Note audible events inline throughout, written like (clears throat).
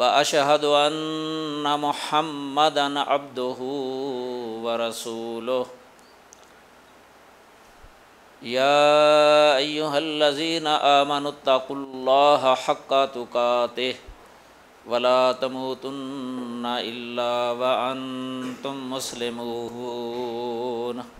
وأشهد أن محمدا عبده ورسوله يا أيها الذين آمنوا اتقوا الله حق تقاته ولا تموتن إلا وأنتم مسلمون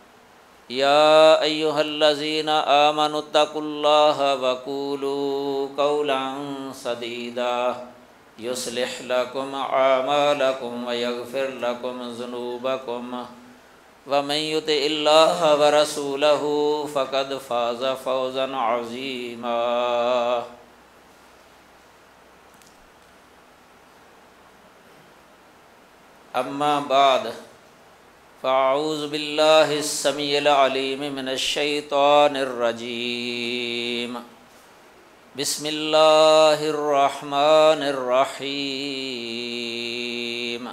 يا أيها الذين آمنوا اتقوا الله وقولوا قولا سديدا يصلح لكم أعمالكم ويغفر لكم ذنوبكم ومن يطع الله ورسوله فقد فاز فوزا عظيما أما بعد फ़ाऊज़ बिल्लासमीम मिनशैतानरजीम बसमिल्लाहमानरहीम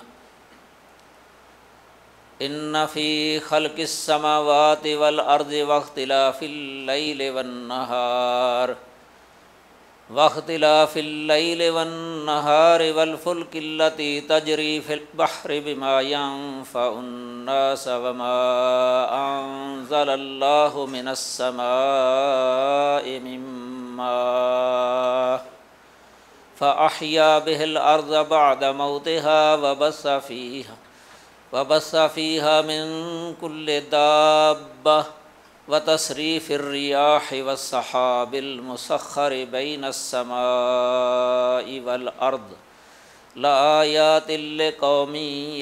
इन्नफ़ी खलकसमावात वल अर्द वख्तिलाफ़िल्ल वन्नहार वाखिलाफ़िल्ल वन्नहार वलफुल्किल्लती तजरी फ़िलबहर बिमायाम फ़न्ना सवमा मिनस्समा फ़अहिया बिहल अर्ज़ बाद मौतहा वबस फ़ीहा वबस फ़ीहा मिन कुल्ल दाब्बा وتصريف الرياح والصحاب المسخر بين السماء والأرض لآيات لقوم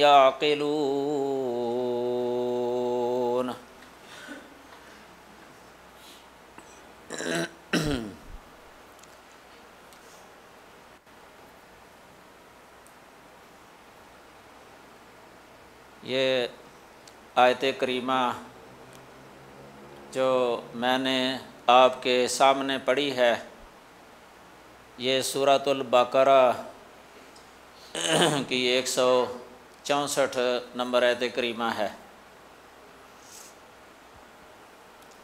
يعقلون یہ آیت کریمہ जो मैंने आपके सामने पढ़ी है ये सूरतुल्बकरा (clears throat) की एक सौ चौंसठ नंबर आयत करीमा है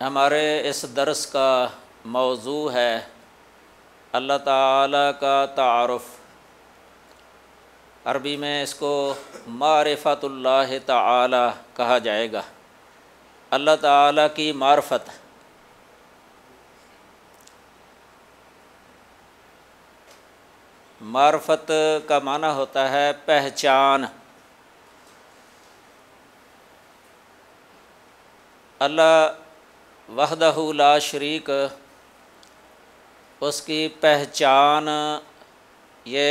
हमारे इस दरस का मौजू है अल्लाह ताला का तारफ़ अरबी में इसको मारफ़तल्ला ताला कहा जाएगा अल्लाह ताला की मार्फत मार्फत का माना होता है पहचान अल्लाह वहदहू ला शरीक उसकी पहचान ये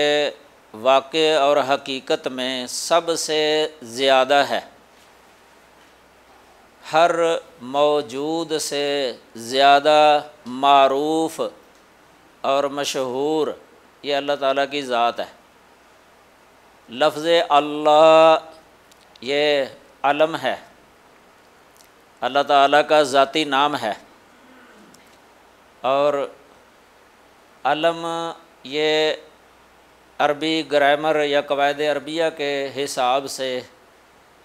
वाक़ और हकीकत में सबसे ज़्यादा है हर मौजूद से ज़्यादा मरूफ और मशहूर ये अल्लाह ताला की ज़ात है लफ्ज़ अल्लाह ये अलम है अल्लाह ताला का ज़ाती नाम है और अलम ये अरबी ग्रामर या कवायद अरबिया के हिसाब से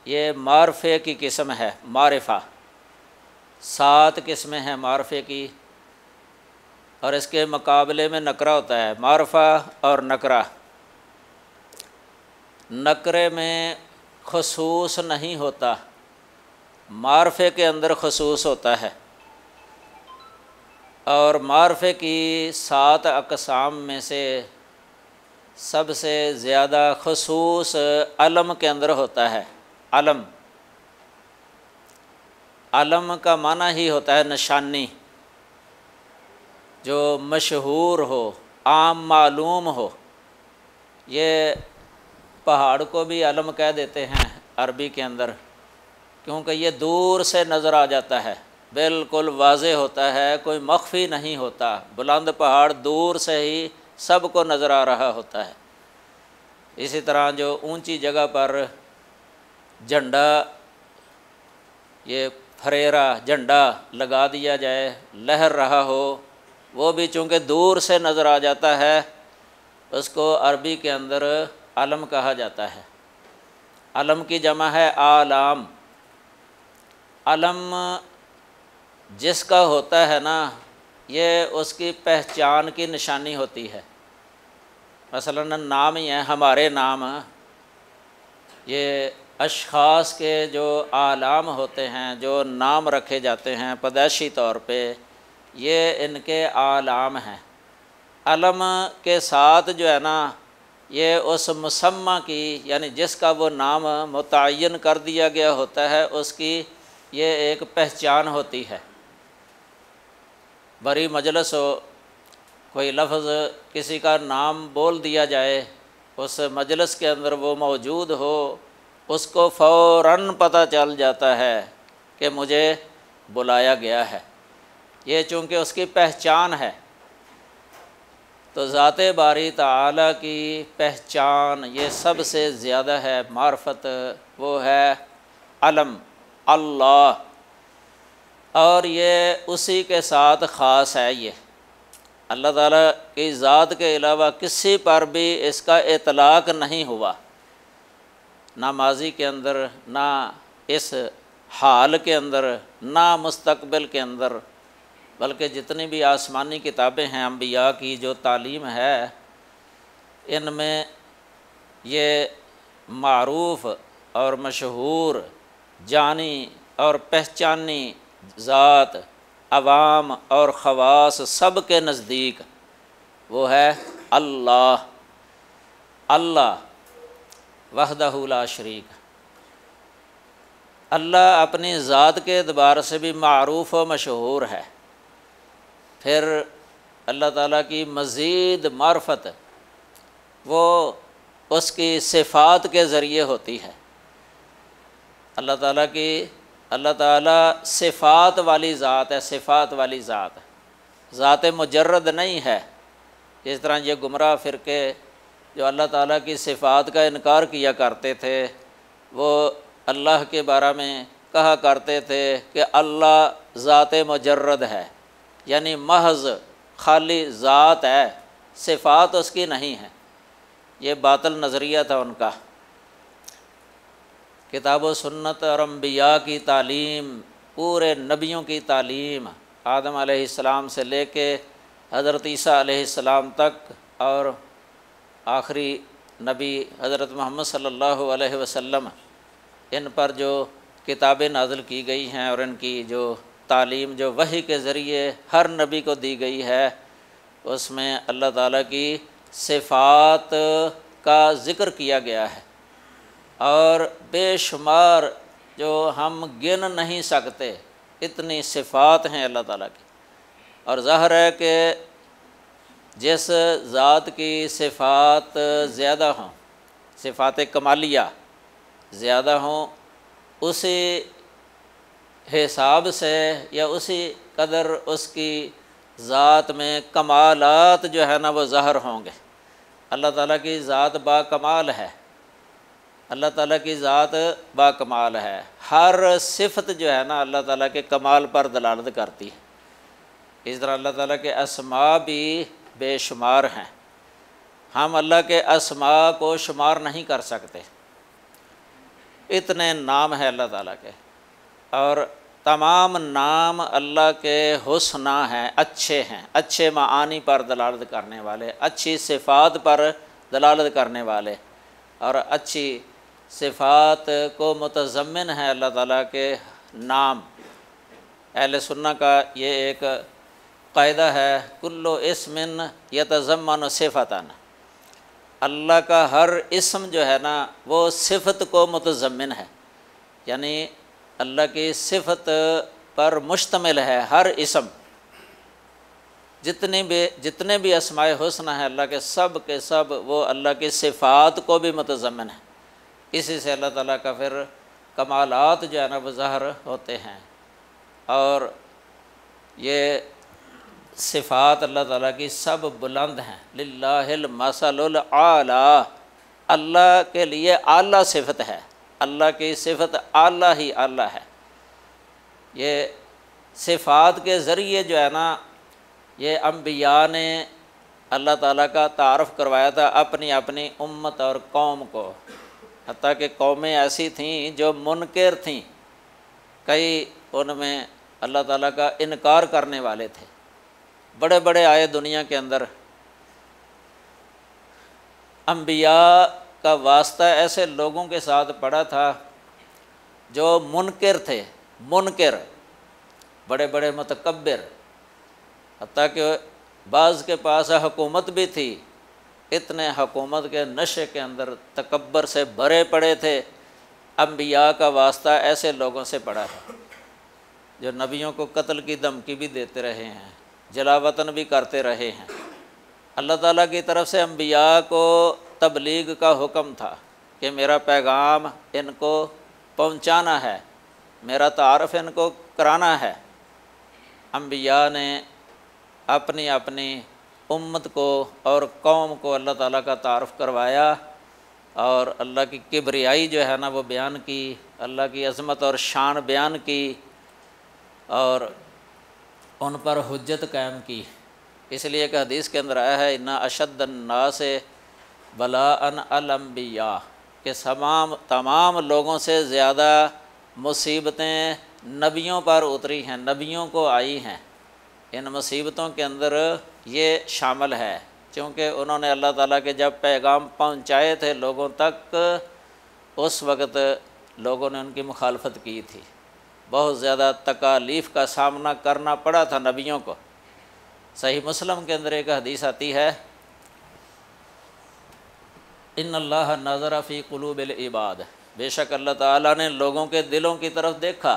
ये मारफे की किस्म है मारफा सात किस्में हैं मारफे की और इसके मुकाबले में नकरा होता है मारफा और नकरा नकरे में खसूस नहीं होता मारफे के अंदर खसूस होता है और मारफे की सात अकसाम में से सबसे ज़्यादा खसूस अलम के अंदर होता है अलम अलम का माना ही होता है निशानी जो मशहूर हो आम मालूम हो ये पहाड़ को भी अलम कह देते हैं अरबी के अंदर क्योंकि ये दूर से नज़र आ जाता है बिल्कुल वाज होता है कोई मख्फी नहीं होता बुलंद पहाड़ दूर से ही सबको नज़र आ रहा होता है इसी तरह जो ऊंची जगह पर झंडा ये फरेरा झंडा लगा दिया जाए लहर रहा हो वो भी चूँकि दूर से नज़र आ जाता है उसको अरबी के अंदर आलम कहा जाता है आलम की जमा है आलाम आलम जिसका होता है ना ये उसकी पहचान की निशानी होती है मसलन नाम ही है हमारे नाम ये अशास के जो आलाम होते हैं जो नाम रखे जाते हैं पदैशी तौर पे ये इनके आलाम हैं अलम के साथ जो है ना ये उस मुसम्मा की यानी जिसका वो नाम मुतन कर दिया गया होता है उसकी ये एक पहचान होती है बरी मजलस हो कोई लफ्ज़ किसी का नाम बोल दिया जाए उस मजलस के अंदर वो मौजूद हो उसको फौरन पता चल जाता है कि मुझे बुलाया गया है ये चूँकि उसकी पहचान है तो ज़ात बारी तला की पहचान ये सबसे ज़्यादा है मार्फत वो है अलम अल्लाह और ये उसी के साथ ख़ास है ये अल्लाह ताला की ज़ात के अलावा किसी पर भी इसका इतलाक़ नहीं हुआ ना माजी के अंदर ना इस हाल के अंदर ना मुस्तबिल के अंदर बल्कि जितनी भी आसमानी किताबें हैं अम्बिया की जो तालीम है इनमें ये मरूफ और मशहूर जानी और पहचानी ज़ात अवाम और ख़वास सब के नज़दीक वो है अल्लाह अल्लाह वहदहूला शरीक अल्लाह अपनी ज़ात के अतबार से भी मरूफ व मशहूर है फिर अल्लाह ताला की मज़ीद मार्फत वो उसकी सिफ़ात के ज़रिए होती है अल्लाह ताला की अल्लाह ताला सिफ़ात वाली ज़ात है सिफ़ात वाली ज़ात ज़ात मुजरद नहीं है जिस तरह ये गुमराह फ़िरके जो अल्लाह ताला की सिफ़ात का इनकार किया करते थे वो अल्लाह के बारे में कहा करते थे कि अल्लाह ज़ात मजरद है यानी महज खाली ज़ात है सिफ़ात उसकी नहीं है ये बातल नज़रिया था उनका किताब व सुन्नत और अम्बिया की तालीम पूरे नबियों की तालीम आदम आसमाम से ले कर हज़रत ईसा आसमाम तक और आखिरी नबी हज़रत मोहम्मद सल्लल्लाहु अलैहि वसल्लम इन पर जो किताबें नाजिल की गई हैं और इनकी जो तालीम जो वही के ज़रिए हर नबी को दी गई है उसमें अल्लाह ताला की सिफ़ात का ज़िक्र किया गया है और बेशुमार जो हम गिन नहीं सकते इतनी सिफ़ात हैं अल्लाह ताला की और ज़ाहिर है कि जिस ज़ात की सिफ़ात ज़्यादा हों सिफ़ात कमालिया ज़्यादा हों उसी हिसाब से या उसी कदर उसकी ज़ात में कमालत जो है ना वो ज़ाहर होंगे अल्लाह ताला की ज़ात बा कमाल है अल्लाह ताला की ज़ात बा कमाल है हर सिफत जो है ना अल्लाह ताला के कमाल पर दलालत करती है इस तरह अल्लाह ताला के असमा भी बेशुमार हैं हम अल्लाह के असमा को शुमार नहीं कर सकते इतने नाम हैं अल्लाह ताला के और तमाम नाम अल्लाह के हुसना हैं अच्छे हैं अच्छे मानी पर दलालत करने वाले अच्छी सिफात पर दलालत करने वाले और अच्छी सिफात को मुतज़मन है अल्लाह ताला के नाम अहल सुन्ना का ये एक कायदा है कुल्लो इसमिन या तज़मान सिफ़तान अल्लाह का हर इसम जो है ना वो सिफत को मतज़मिन है यानी अल्लाह की सिफत पर मुश्तमिल है हर इसम जितने भी जितने भी असमाय हुसन हैं अल्लाह के सब के सब वो अल्लाह की सिफ़ात को भी मतजमिन है इसी से अल्लाह ताला का फिर कमालत जो है ना वो ज़ाहर होते हैं और ये सिफ़ात अल्लाह ताला की सब बुलंद हैं लाहिल आला अल्लाह के लिए आला सिफत है अल्लाह की सिफत आला ही आला है ये सिफ़ात के ज़रिए जो है ना ये अम्बिया ने अल्लाह ताला का तारफ़ करवाया था अपनी अपनी उम्मत और कौम को हती कि कौमें ऐसी थीं जो मुनकर थीं कई उनमें अल्लाह ताला का इनकार करने वाले थे बड़े बड़े आए दुनिया के अंदर अम्बिया का वास्ता ऐसे लोगों के साथ पड़ा था जो मुनकर थे मुनकर बड़े बड़े मतकबर हती कि बाज़ के पास हकूमत भी थी इतने हकूमत के नशे के अंदर तकबर से भरे पड़े थे अम्बिया का वास्ता ऐसे लोगों से पड़ा है जो नबियों को कत्ल की धमकी भी देते रहे हैं जलावतन भी करते रहे हैं अल्लाह ताला की तरफ से अम्बिया को तबलीग का हुक्म था कि मेरा पैगाम इनको पहुंचाना है मेरा तारफ़ इनको कराना है अम्बिया ने अपनी अपनी उम्मत को और कौम को अल्लाह ताला का तारफ़ करवाया और अल्लाह की किबरियाई जो है ना वो बयान की अल्लाह की अजमत और शान बयान की और उन पर हजत कायम की इसलिए एक हदीस के अंदर आया है इन्ना अशदन्ना से बला अन अलम्बिया के तमाम तमाम लोगों से ज़्यादा मुसीबतें नबियों पर उतरी हैं नबियों को आई हैं इन मुसीबतों के अंदर ये शामिल है क्योंकि उन्होंने अल्लाह ताला के जब पैगाम पहुंचाए थे लोगों तक उस वक़्त लोगों ने उनकी मुखालफत की थी बहुत ज़्यादा तकालीफ का सामना करना पड़ा था नबियों को सही मुस्लिम के अंदर एक हदीस आती है इन अल्लाह नज़र फ़ी इबाद बेशक अल्लाह ताला ने लोगों के दिलों की तरफ देखा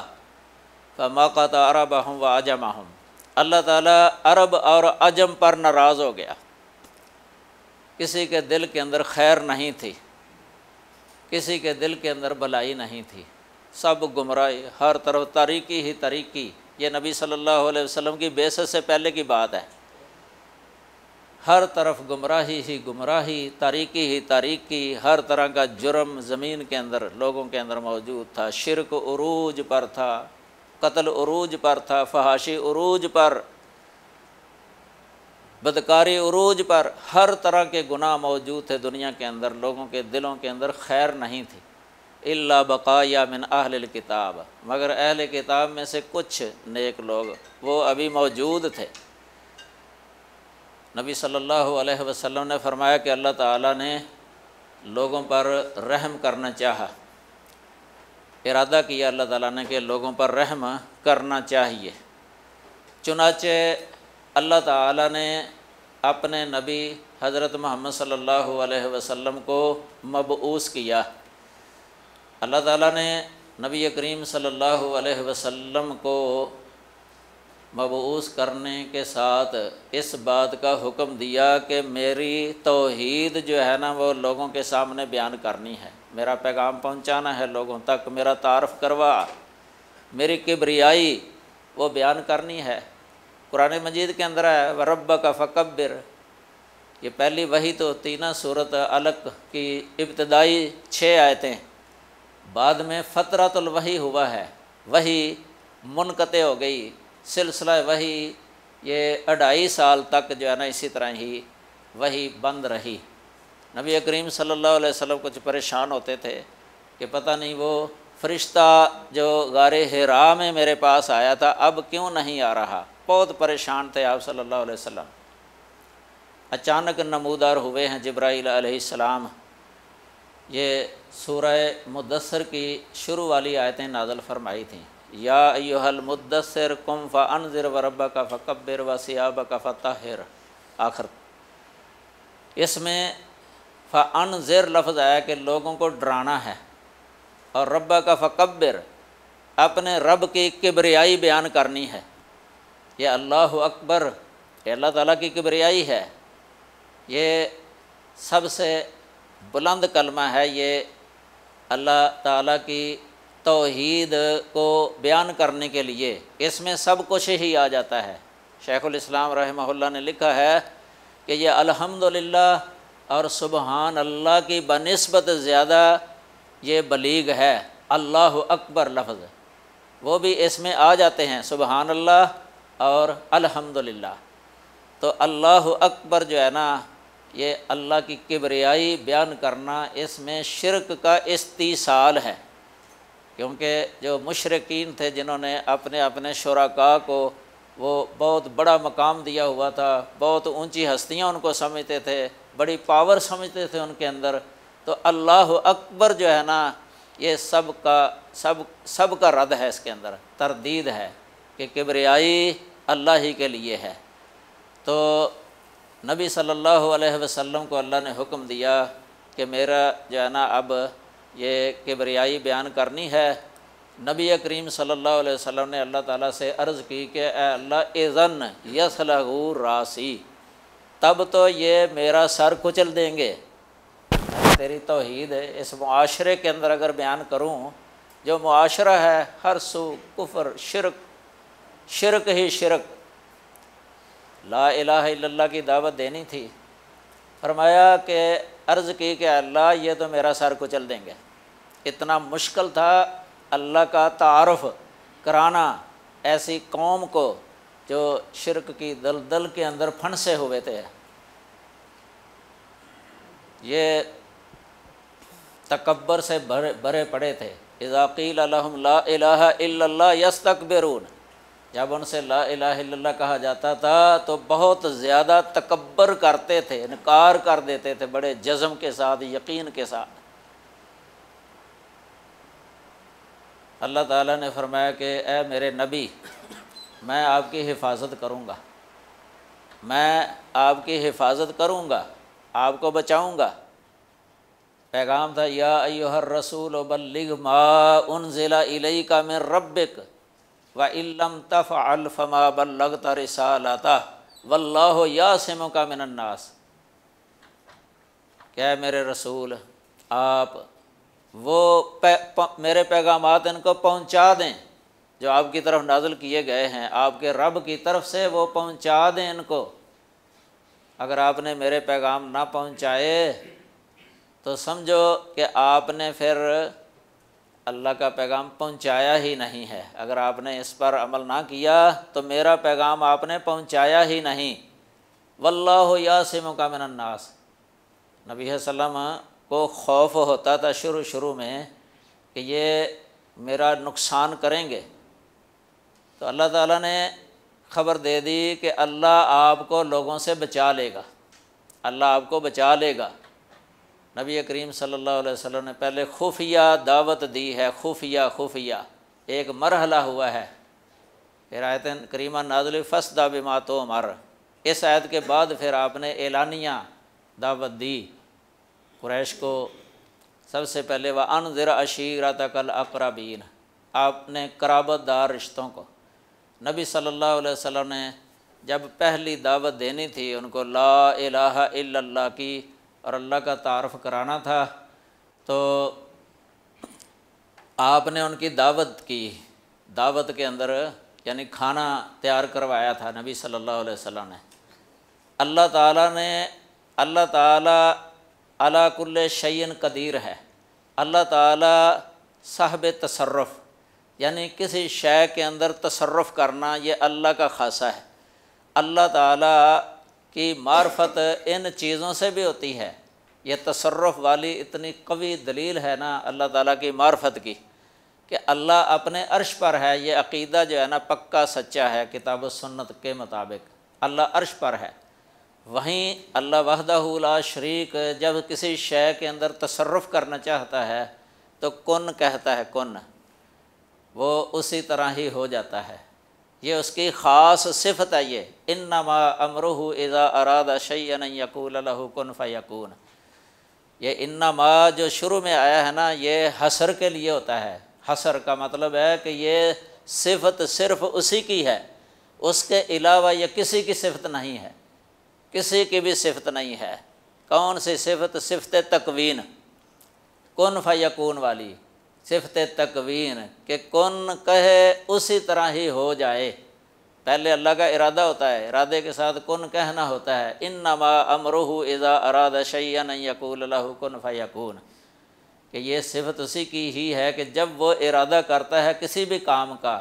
फमाका अरब अहम व अजम अहम अल्लाह ताला अरब और अजम पर नाराज़ हो गया किसी के दिल के अंदर खैर नहीं थी किसी के दिल के अंदर भलाई नहीं थी सब गुमराह हर तरफ तारीकी ही तारीकी ये नबी सल्लल्लाहु अलैहि वसल्लम की बेस से पहले की बात है हर तरफ गुमराही ही गुमराही तारीकी ही तारीकी हर तरह का जुर्म ज़मीन के अंदर लोगों के अंदर मौजूद था शिरक उरूज पर था कत्ल उरूज पर था फहाशी उरूज पर बदकारी उरूज पर हर तरह के गुनाह मौजूद थे दुनिया के अंदर लोगों के दिलों के अंदर खैर नहीं थी अल्ला बकाया मिन अहल किताब मगर अहल किताब में से कुछ नेक लोग वो अभी मौजूद थे नबी सल्लल्लाहु अलैहि वसल्लम ने फरमाया कि अल्लाह ताला ने लोगों पर रहम करना चाहा इरादा किया अल्लाह ताला ने कि लोगों पर रहम करना चाहिए चुनाचे अल्लाह ताला ने अपने नबी हज़रत मोहम्मद सल्लल्लाहु अलैहि वसल्लम को मबूस किया अल्लाह ताला ने नबी करीम सल्लल्लाहु अलैहि वसल्लम को मबूस करने के साथ इस बात का हुक्म दिया कि मेरी तोहद जो है ना वो लोगों के सामने बयान करनी है मेरा पैगाम पहुंचाना है लोगों तक मेरा तारफ़ करवा मेरी किबरियाई वो बयान करनी है कुरान मजीद के अंदर है व रब का फकबर ये पहली वही तो तीन सूरत अलक की इब्तदाई छः आयतें बाद में तो वही हुआ है वही मुनक़ हो गई सिलसिला वही ये अढ़ाई साल तक जो है ना इसी तरह ही वही बंद रही नबी करीम सल्लल्लाहु अलैहि वसल्लम कुछ परेशान होते थे कि पता नहीं वो फरिश्ता जो गारे हरा में मेरे पास आया था अब क्यों नहीं आ रहा बहुत परेशान थे आप सल्लल्लाहु अलैहि वसल्लम अचानक नमूदार हुए हैं जब्राईल अलैहिस्सलाम ये सूरह मुदसर की शुरू वाली आयतें नाजल फरमाई थीं या अयोहल मुदसर कुम फ़नज़र व रबा का फ़कबर व सियाब का आखिर इसमें फ़नज़र लफ्ज़ आया कि लोगों को डराना है और रबा का फ़कबर अपने रब की किबरियाई बयान करनी है ये अल्लाह अकबर ये अल्लाह ताला की किबरियाई है ये सबसे बुलंद कलमा है ये अल्लाह ताला की तोहीद को बयान करने के लिए इसमें सब कुछ ही आ जाता है इस्लाम रहमहुल्ला ने लिखा है कि ये अल्हम्दुलिल्लाह और सुबहान अल्लाह की बनस्बत ज़्यादा ये बलीग है अल्लाह अकबर लफ्ज़ वो भी इसमें आ जाते हैं सुबहान अल्लाह और अल्हम्दुलिल्लाह तो अल्लाह अकबर जो है ना ये अल्लाह की किबरियाई बयान करना इसमें शिरक का इस्तीसाल है क्योंकि जो मुशरकिन थे जिन्होंने अपने अपने शराका को वो बहुत बड़ा मकाम दिया हुआ था बहुत ऊंची हस्तियां उनको समझते थे बड़ी पावर समझते थे उनके अंदर तो अल्लाह अकबर जो है ना ये सब का सब सब का रद है इसके अंदर तरदीद है कि किबरियाई अल्लाह ही के लिए है तो नबी सल्लल्लाहु अलैहि वसल्लम को अल्लाह ने हुक्म दिया कि मेरा जो है ना अब ये किबरियाई बयान करनी है नबी करीम सल्लल्लाहु अलैहि वसल्लम ने अल्लाह ताला से अर्ज़ की कि अल्लाह एज़न यसलहू रासी तब तो ये मेरा सर कुचल देंगे तेरी तोहद इस माशरे के अंदर अगर बयान करूँ जो माशरा है हर सू कुफर शिरक शिरक ही शिरक ला इलाह की दावत देनी थी फरमाया कि अर्ज़ की कि अल्लाह ये तो मेरा सर को चल देंगे इतना मुश्किल था अल्लाह का तारफ़ कराना ऐसी कौम को जो शिरक की दलदल के अंदर से हुए थे ये तकबर से भरे भरे पड़े थे इज़ाक़ील ला इलाहा यस तकबरून जब उनसे ला इला कहा जाता था तो बहुत ज़्यादा तकबर करते थे इनकार कर देते थे बड़े जज्म के साथ यकीन के साथ अल्लाह ताला ने फरमाया कि ए मेरे नबी मैं आपकी हिफाजत करूँगा मैं आपकी हिफाजत करूँगा आपको बचाऊँगा पैगाम था या अयोहर रसूल बल्लिग मा उन ज़िला इलई का मैं रबिक व इलम तफ़ अलफ़मा बल्लग तरसालता वल्लाह यासम का मिनन्नास क्या मेरे रसूल आप वो पे, प, मेरे पैगाम इनको पहुँचा दें जो आपकी तरफ नाजल किए गए हैं आपके रब की तरफ से वो पहुँचा दें इनको अगर आपने मेरे पैगाम ना पहुँचाए तो समझो कि आपने फिर अल्लाह का पैगाम पहुंचाया ही नहीं है अगर आपने इस पर अमल ना किया तो मेरा पैगाम आपने पहुंचाया ही नहीं वल्लाह यासिम का मनास नबी वसम को खौफ होता था शुरू शुरू में कि ये मेरा नुकसान करेंगे तो अल्लाह ताला ने खबर दे दी कि अल्लाह आपको लोगों से बचा लेगा अल्लाह आपको बचा लेगा नबी करीम सल्लल्लाहु अलैहि वसल्लम ने पहले खुफिया दावत दी है खुफिया खुफिया एक मरहला हुआ है फिर आयत करीमा नाजुल फसदा बिमा तो मर इस आयत के बाद फिर आपने एलानिया दावत दी क्रैश को सबसे पहले वह अनजर अशीरा तकल अकराबीन आपने कराबतदार रिश्तों को नबी सल्लल्लाहु अलैहि वसल्लम ने जब पहली दावत देनी थी उनको ला इलाहा इल्लल्लाह की और अल्लाह का तारफ़ कराना था तो आपने उनकी दावत की दावत के अंदर यानी खाना तैयार करवाया था नबी सल्लल्लाहु अलैहि वसल्लम ने अल्लाह ताला ने अल्लाह ताला अला कुल शयन कदीर है अल्लाह ताला साहब तसरफ़ यानी किसी शय के अंदर तसरफ़ करना ये अल्लाह का खासा है अल्लाह ताला कि मार्फत इन चीज़ों से भी होती है यह तसरफ़ वाली इतनी कवी दलील है ना अल्लाह ताला की मार्फत की कि अल्लाह अपने अर्श पर है यह अकीदा जो है ना पक्का सच्चा है किताब सुन्नत के मुताबिक अल्लाह अर्श पर है वहीं अल्लाह वहदा शरीक जब किसी शय के अंदर तसरफ़ करना चाहता है तो कौन कहता है कौन वो उसी तरह ही हो जाता है ये उसकी ख़ास सिफत है ये इन नमा अमरुह इज़ा अरादा शैन कन फ़ैकून ये इन नमा जो शुरू में आया है ना ये हसर के लिए होता है हसर का मतलब है कि ये सिफत सिर्फ़ उसी की है उसके अलावा ये किसी की सिफत नहीं है किसी की भी सिफत नहीं है कौन सी सिफत सिफत तकवीन कन फ़ैकून वाली सिफत तकवीन के कौन कहे उसी तरह ही हो जाए पहले अल्लाह का इरादा होता है इरादे के साथ कौन कहना होता है इन नमा अमरुह इज़ा अरादा शैन यकूल कन फ़ैकून कि ये सिफत उसी की ही है कि जब वो इरादा करता है किसी भी काम का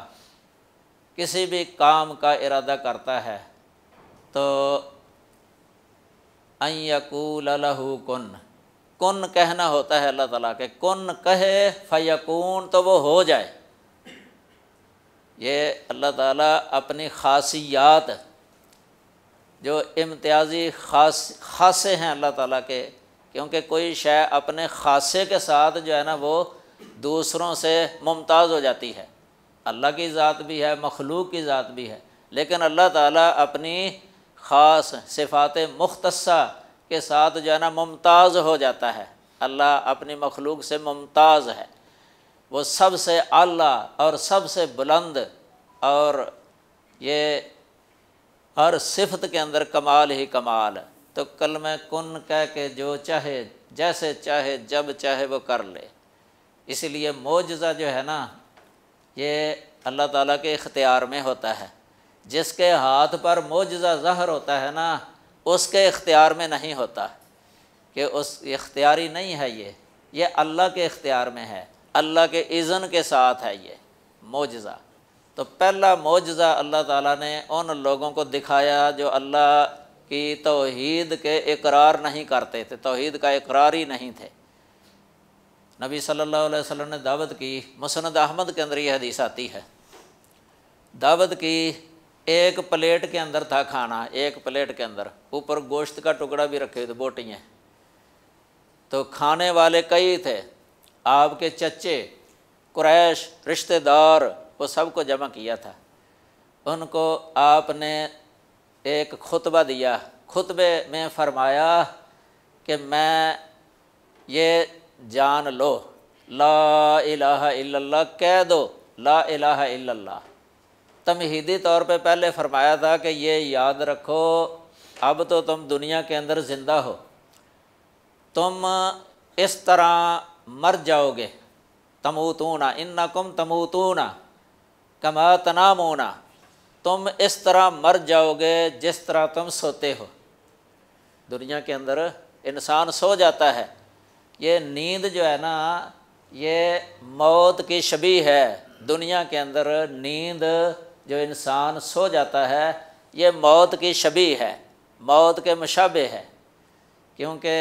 किसी भी काम का इरादा करता है तो अकूल यकूल कन कन कहना होता है अल्लाह ताला के कन कहे फ़यकून तो वो हो जाए ये अल्लाह ताला अपनी खासियत जो इम्तियाज़ी खास खासे हैं अल्लाह ताला के क्योंकि कोई शय अपने खासे के साथ जो है ना वो दूसरों से मुमताज़ हो जाती है अल्लाह की ज़ात भी है मखलूक की ज़ात भी है लेकिन अल्लाह ताला अपनी ख़ास सिफात मुख्तसा के साथ जो है ना मुमताज़ हो जाता है अल्लाह अपनी मखलूक से मुमताज़ है वो सबसे अल्ला और सबसे बुलंद और ये हर सिफत के अंदर कमाल ही कमाल तो कल में कन कह के जो चाहे जैसे चाहे जब चाहे वो कर ले इसलिए मोजा जो है ना ये अल्लाह ताला के इख्तियार में होता है जिसके हाथ पर मोजा ज़हर होता है ना उसके इख्तियार में नहीं होता कि उस इख्तियारी नहीं है ये ये अल्लाह के इख्तियार में है अल्लाह के इज़न के साथ है ये मोजा तो पहला मोजा अल्लाह ताला ने उन लोगों को दिखाया जो अल्लाह की तोहद के इकरार नहीं करते थे तोहद का इकरार ही नहीं थे नबी सल्लल्लाहु अलैहि वसल्लम ने दावत की मुसनद अहमद के अंदर ये हदीस आती है दावत की एक प्लेट के अंदर था खाना एक प्लेट के अंदर ऊपर गोश्त का टुकड़ा भी रखे हुए थे बोटियाँ तो खाने वाले कई थे आपके चच्चे क्रैश रिश्तेदार वो सबको जमा किया था उनको आपने एक खुतबा दिया खुतबे में फरमाया कि मैं ये जान लो ला इलाहा इल्लल्लाह कह दो ला इलाहा इल्लल्लाह तमहीदी तौर पर पहले फरमाया था कि ये याद रखो अब तो तुम दुनिया के अंदर ज़िंदा हो तुम इस तरह मर जाओगे इन इन्ना कुम तमूतूना कमा मोना तुम इस तरह मर जाओगे जिस तरह तुम सोते हो दुनिया के अंदर इंसान सो जाता है ये नींद जो है ना ये मौत की छबी है दुनिया के अंदर नींद जो इंसान सो जाता है ये मौत की शबी है मौत के मुशाबे है क्योंकि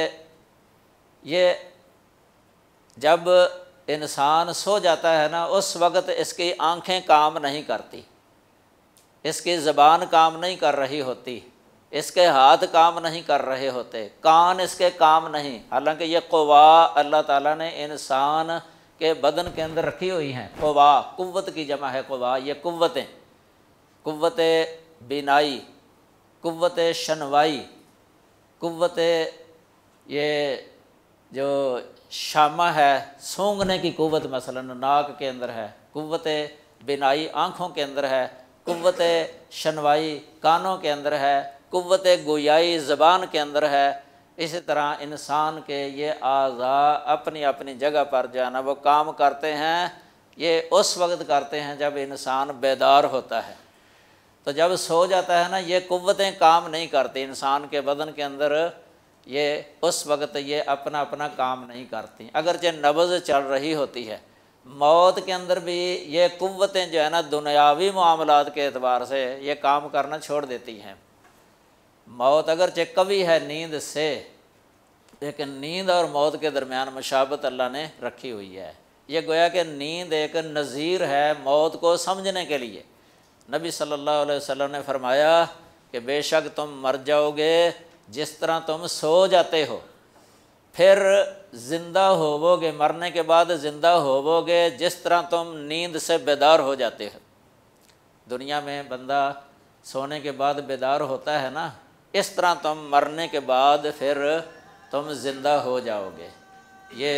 ये जब इंसान सो जाता है ना उस वक़्त इसकी आंखें काम नहीं करती इसकी ज़बान काम नहीं कर रही होती इसके हाथ काम नहीं कर रहे होते कान इसके काम नहीं हालांकि ये कोवा अल्लाह ताला ने इंसान के बदन के अंदर रखी हुई हैं कोवा कुत की जमा है कोवा ये कुतें कुत बिनाई कुत शनवाई कुत ये जो शामा है सूंघने की कुवत मसलन नाक के अंदर है कुत बिनाई आँखों के अंदर है कुत शनवाई कानों के अंदर है कुत गोयाई ज़बान के अंदर है इसी तरह इंसान के ये आज़ा अपनी अपनी जगह पर जाना वो काम करते हैं ये उस वक्त करते हैं जब इंसान बेदार होता है तो जब सो जाता है ना ये कुतें काम नहीं करती इंसान के बदन के अंदर ये उस वक्त ये अपना अपना काम नहीं करती अगरचे नब्ज़ चल रही होती है मौत के अंदर भी ये कुतें जो है ना दुनियावी मामला के अतबार से ये काम करना छोड़ देती हैं मौत अगर चे कभी है नींद से लेकिन नींद और मौत के दरमियान मशाबत अल्लाह ने रखी हुई है ये गोया कि नींद एक नज़ीर है मौत को समझने के लिए नबी सल्लल्लाहु अलैहि वसल्लम ने फरमाया कि बेशक तुम मर जाओगे जिस तरह तुम सो जाते हो फिर ज़िंदा होवोगे मरने के बाद ज़िंदा होवोगे जिस तरह तुम नींद से बेदार हो जाते हो दुनिया में बंदा सोने के बाद बेदार होता है ना इस तरह तुम मरने के बाद फिर तुम ज़िंदा हो जाओगे ये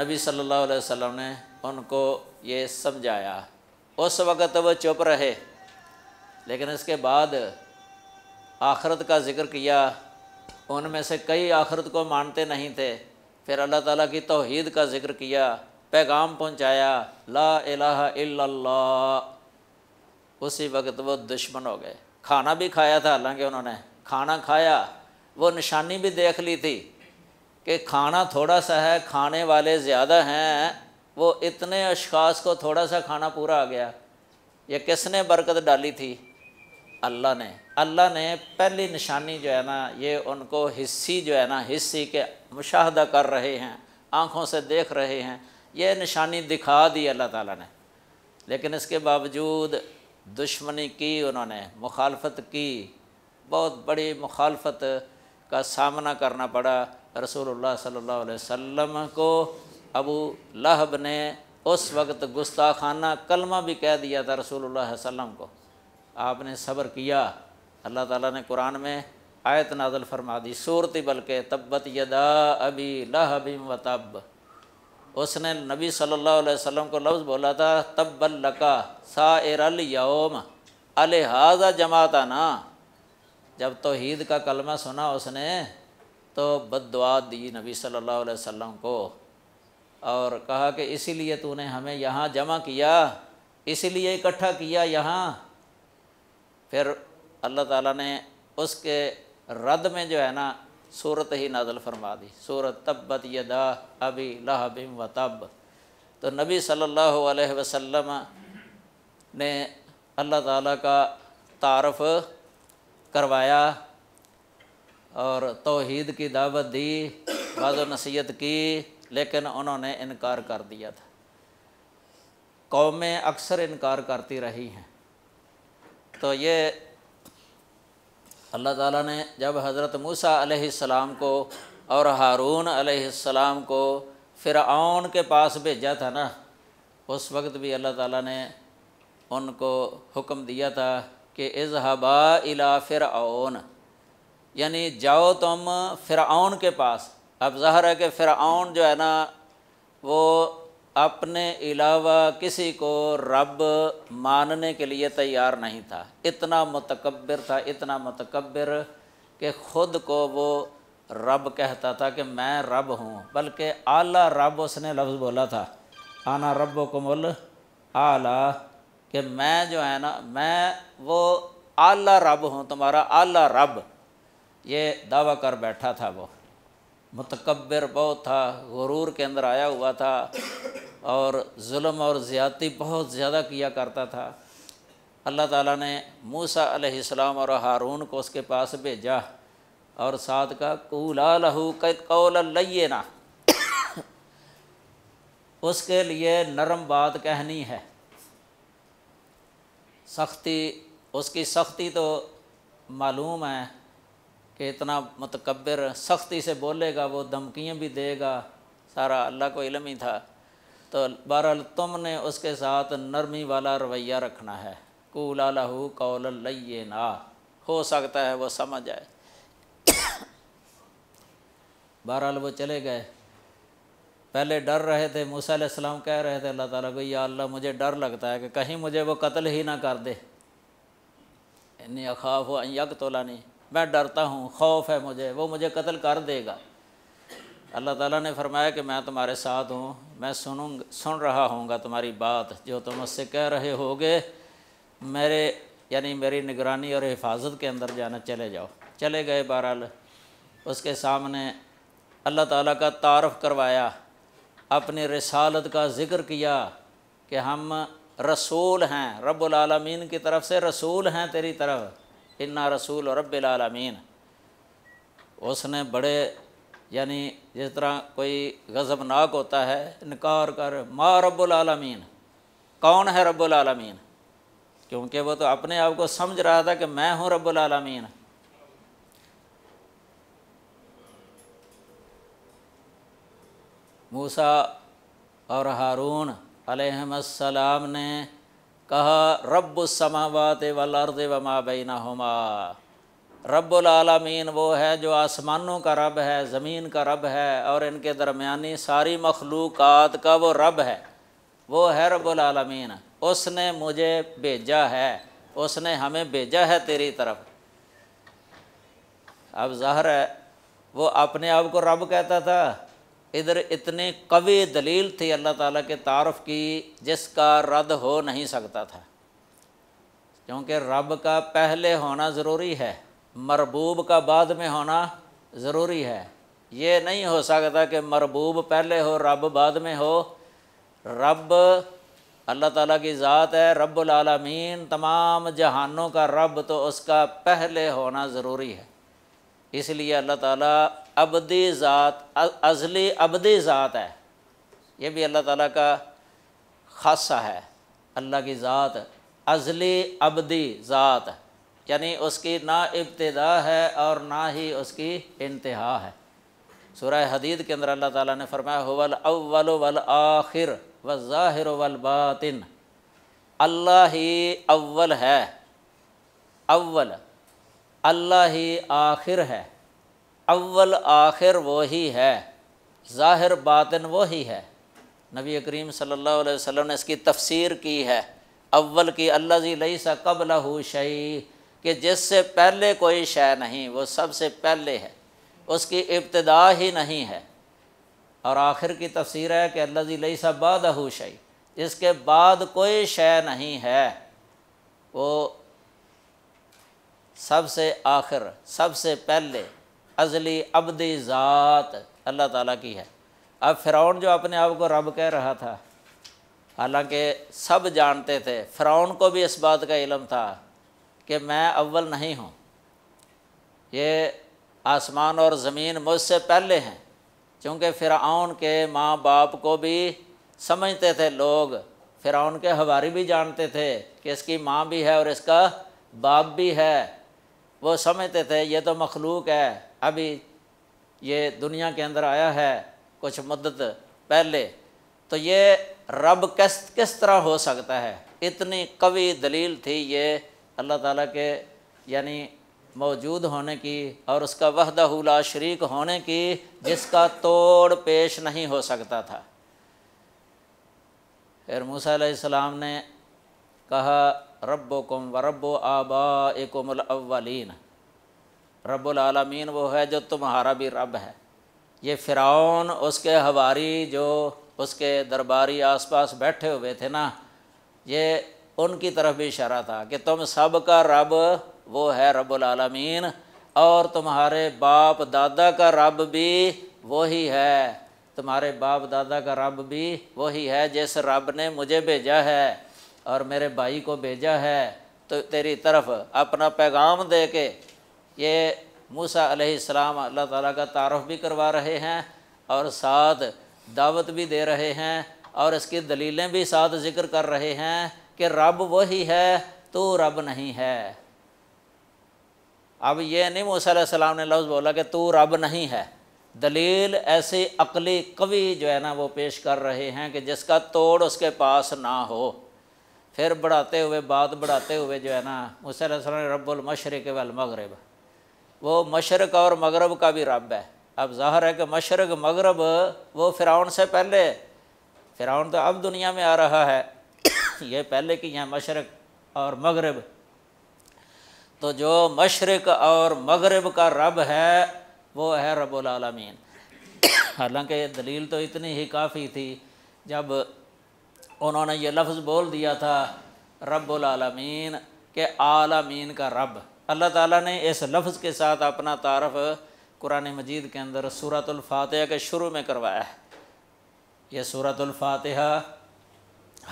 नबी सल्लल्लाहु अलैहि वसल्लम ने उनको ये समझाया उस वक़्त वह चुप रहे लेकिन इसके बाद आखरत का जिक्र किया उनमें से कई आखरत को मानते नहीं थे फिर अल्लाह ताला की तोहद का जिक्र किया पैगाम पहुंचाया ला इलाहा इल्लल्लाह उसी वक्त वो दुश्मन हो गए खाना भी खाया था हालांकि उन्होंने खाना खाया वो निशानी भी देख ली थी कि खाना थोड़ा सा है खाने वाले ज़्यादा हैं वो इतने अशास को थोड़ा सा खाना पूरा आ गया ये किसने बरकत डाली थी अल्लाह ने अल्लाह ने पहली निशानी जो है ना ये उनको हिस्सी जो है ना हिस्सी के मुशाहदा कर रहे हैं आँखों से देख रहे हैं ये निशानी दिखा दी अल्लाह ताला ने लेकिन इसके बावजूद दुश्मनी की उन्होंने मुखालफत की बहुत बड़ी मुखालफत का सामना करना पड़ा रसूलुल्लाह सल्लल्लाहु अलैहि वसल्लम को अबू लहब ने उस वक्त गुस्ताखाना कलमा भी कह दिया था रसूलुल्लाह वसम को आपने सब्र किया अल्लाह ताला ने कुरान में आयत नाजल फरमा दी सूरत बल्कि तब्बत यदा अबी लहबिम व तब उसने नबी सल्लल्लाहु अलैहि वसल्लम को लफ्ज़ बोला था तब्बल लका साइरल यौम हाजा जमाता ना जब तोहीद का कलमा सुना उसने तो बद दी नबी सल्लल्लाहु अलैहि वसल्लम को और कहा कि इसीलिए तूने हमें यहाँ जमा किया इसीलिए इकट्ठा किया यहाँ फिर अल्लाह ताला ने उसके रद में जो है ना सूरत ही नाजल फरमा दी सूरत तब्बत यदा अभी लहबिम व तब तो नबी सल्लल्लाहु अलैहि वसल्लम ने अल्लाह ताला का तारफ़ करवाया और तोहद की दावत दी बाज़ो नसीहत की लेकिन उन्होंने इनकार कर दिया था कौमें अक्सर इनकार करती रही हैं तो ये अल्लाह ताला ने जब हज़रत मूसा अलैहिस्सलाम को और हारून अलैहिस्सलाम को फ़िरऔन के पास भेजा था ना उस वक्त भी अल्लाह ताला ने उनको हुक्म दिया था कि इजहबा इला फ़िरऔन यानी जाओ तुम फ़िरऔन के पास अब ज़ाहिर है कि फ़िरआन जो है ना वो अपने अलावा किसी को रब मानने के लिए तैयार नहीं था इतना मतकबर था इतना मतकबर कि ख़ुद को वो रब कहता था कि मैं रब हूँ बल्कि आला रब उसने लफ्ज़ बोला था आना रब कुमल आला कि मैं जो है ना मैं वो आला रब हूँ तुम्हारा आला रब ये दावा कर बैठा था वो मतकबर बहुत था गुरूर के अंदर आया हुआ था और जुल्म और ज़्यादती बहुत ज़्यादा किया करता था अल्लाह ताला ने मूसा अलैहिस्सलाम और हारून को उसके पास भेजा और साथ का कूला लहू कौल लइए ना उसके लिए नरम बात कहनी है सख्ती उसकी सख्ती तो मालूम है कि इतना मतकबर सख्ती से बोलेगा वो धमकियाँ भी देगा सारा अल्लाह को इलम ही था तो बहर तुमने उसके साथ नरमी वाला रवैया रखना है कूला लहू कौल लये ना हो सकता है वो समझ आए बहरहाल वो चले गए पहले डर रहे थे मूसम कह रहे थे अल्लाह ताला को या अल्लाह मुझे डर लगता है कि कहीं मुझे वो कत्ल ही ना कर दे इन अखाफ हो यक तोला नहीं मैं डरता हूँ खौफ है मुझे वो मुझे कत्ल कर देगा अल्लाह ताला ने फरमाया कि मैं तुम्हारे साथ हूँ मैं सुनूँ सुन रहा हूँगा तुम्हारी बात जो तुम उससे कह रहे होगे मेरे यानी मेरी निगरानी और हिफाजत के अंदर जाना चले जाओ चले गए बहरहाल उसके सामने अल्लाह ताला का तारफ़ करवाया अपनी रसालत का ज़िक्र किया कि हम रसूल हैं रब्बुल आलमीन की तरफ से रसूल हैं तेरी तरफ इन्ना रसूल और रबालमीन उसने बड़े यानी जिस तरह कोई गज़बनाक होता है इनकार कर माँ रबालमीन कौन है रबालमीन क्योंकि वो तो अपने आप को समझ रहा था कि मैं हूँ रबालमीन मूसा और हारून अलहमसलाम ने कहा रब समावात वर्द व बैन हमा रबालमीन वो है जो आसमानों का रब है ज़मीन का रब है और इनके दरमियानी सारी मखलूक़ात का वो रब है वो है रबालमीन उसने मुझे भेजा है उसने हमें भेजा है तेरी तरफ अब ज़ाहर है वो अपने आप को रब कहता था इधर इतने कवि दलील थे अल्लाह ताला के तारफ़ की जिसका रद्द हो नहीं सकता था क्योंकि रब का पहले होना ज़रूरी है मरबूब का बाद में होना ज़रूरी है ये नहीं हो सकता कि मरबूब पहले हो रब बाद में हो रब अल्लाह ताला की ज़ात है रब्बुल आलमीन तमाम जहानों का रब तो उसका पहले होना ज़रूरी है इसलिए अल्लाह ताला अबद ज़ात अज़ल अबद ज़ात है ये भी अल्लाह ताला का खासा है अल्लाह की ज़ात अज़ल अबद ज़ात यानी उसकी ना इब्तदा है और ना ही उसकी इंतहा है सूरह हदीद के अंदर अल्लाह ताला ने फरमाया वल अव्वल वल आखिर व ज़ाहिर वल बातिन अल्लाह ही अव्वल है अव्वल अल्लाह ही आखिर है अव्वल आखिर वही है ज़ाहिर बातिन वही है नबी करीम सल्लल्लाहु अलैहि वसल्लम ने इसकी तफसीर की है अव्वल की अल्लाह जी लई सा कबल हो शई कि जिससे पहले कोई शय नहीं वो सबसे पहले है उसकी इब्तदा ही नहीं है और आखिर की तफसीर है कि अल्लाह जी लई सा बाद शई जिसके बाद कोई शय नहीं है वो सबसे आखिर सबसे पहले अजली अबदी ज़ात अल्लाह ताला की है अब फ़िरौन जो अपने आप को रब कह रहा था हालांकि सब जानते थे फ़िरौन को भी इस बात का इलम था कि मैं अव्वल नहीं हूँ ये आसमान और ज़मीन मुझसे पहले हैं क्योंकि फ़िरौन के माँ बाप को भी समझते थे लोग फ़िरौन के हवारी भी जानते थे कि इसकी माँ भी है और इसका बाप भी है वो समझते थे ये तो मखलूक है अभी ये दुनिया के अंदर आया है कुछ मदद पहले तो ये रब किस किस तरह हो सकता है इतनी कवि दलील थी ये अल्लाह ताला के यानी मौजूद होने की और उसका वहदहुला शरीक होने की जिसका तोड़ पेश नहीं हो सकता था फिर मूसा ने कहा रब कम व रब आबा रबालमीन वो है जो तुम्हारा भी रब है ये फ़िरौन उसके हवारी जो उसके दरबारी आसपास बैठे हुए थे ना ये उनकी तरफ भी इशारा था कि तुम सब का रब वो है रबालमीन और तुम्हारे बाप दादा का रब भी वही है तुम्हारे बाप दादा का रब भी वही है जिस रब ने मुझे भेजा है और मेरे भाई को भेजा है तो तेरी तरफ अपना पैगाम दे के ये मूसा अलैहिस्सलाम अल्लाह ताला का तारफ़ भी करवा रहे हैं और साथ दावत भी दे रहे हैं और इसकी दलीलें भी साथ जिक्र कर रहे हैं कि रब वही है तो रब नहीं है अब ये नहीं मूसा सलाम ने लफ्ज़ बोला कि तू रब नहीं है दलील ऐसे अकली कवि जो है ना वो पेश कर रहे हैं कि जिसका तोड़ उसके पास ना हो फिर बढ़ाते हुए बात बढ़ाते हुए जो है ना मुसर रब्बुल मशरक़ वल मगरब वो मशरक़ और मगरब का भी रब है अब ज़ाहर है कि मशरक़ मगरब वो फ़िरौन से पहले फ़िरौन तो अब दुनिया में आ रहा है (coughs) ये पहले की हैं मशरक़ और मगरब तो जो मशरक़ और मगरब का रब है वो है रबालमीन (coughs) हालांकि दलील तो इतनी ही काफ़ी थी जब उन्होंने ये लफ्ज़ बोल दिया था रब्लमीन के आलमीन का रब अल्लाह ताला ने इस लफ्ज़ के साथ अपना तारफ़ कुरान मजीद के अंदर सूरतुल्फ़ातह के शुरू में करवाया है ये सूरतुल्फ़ातह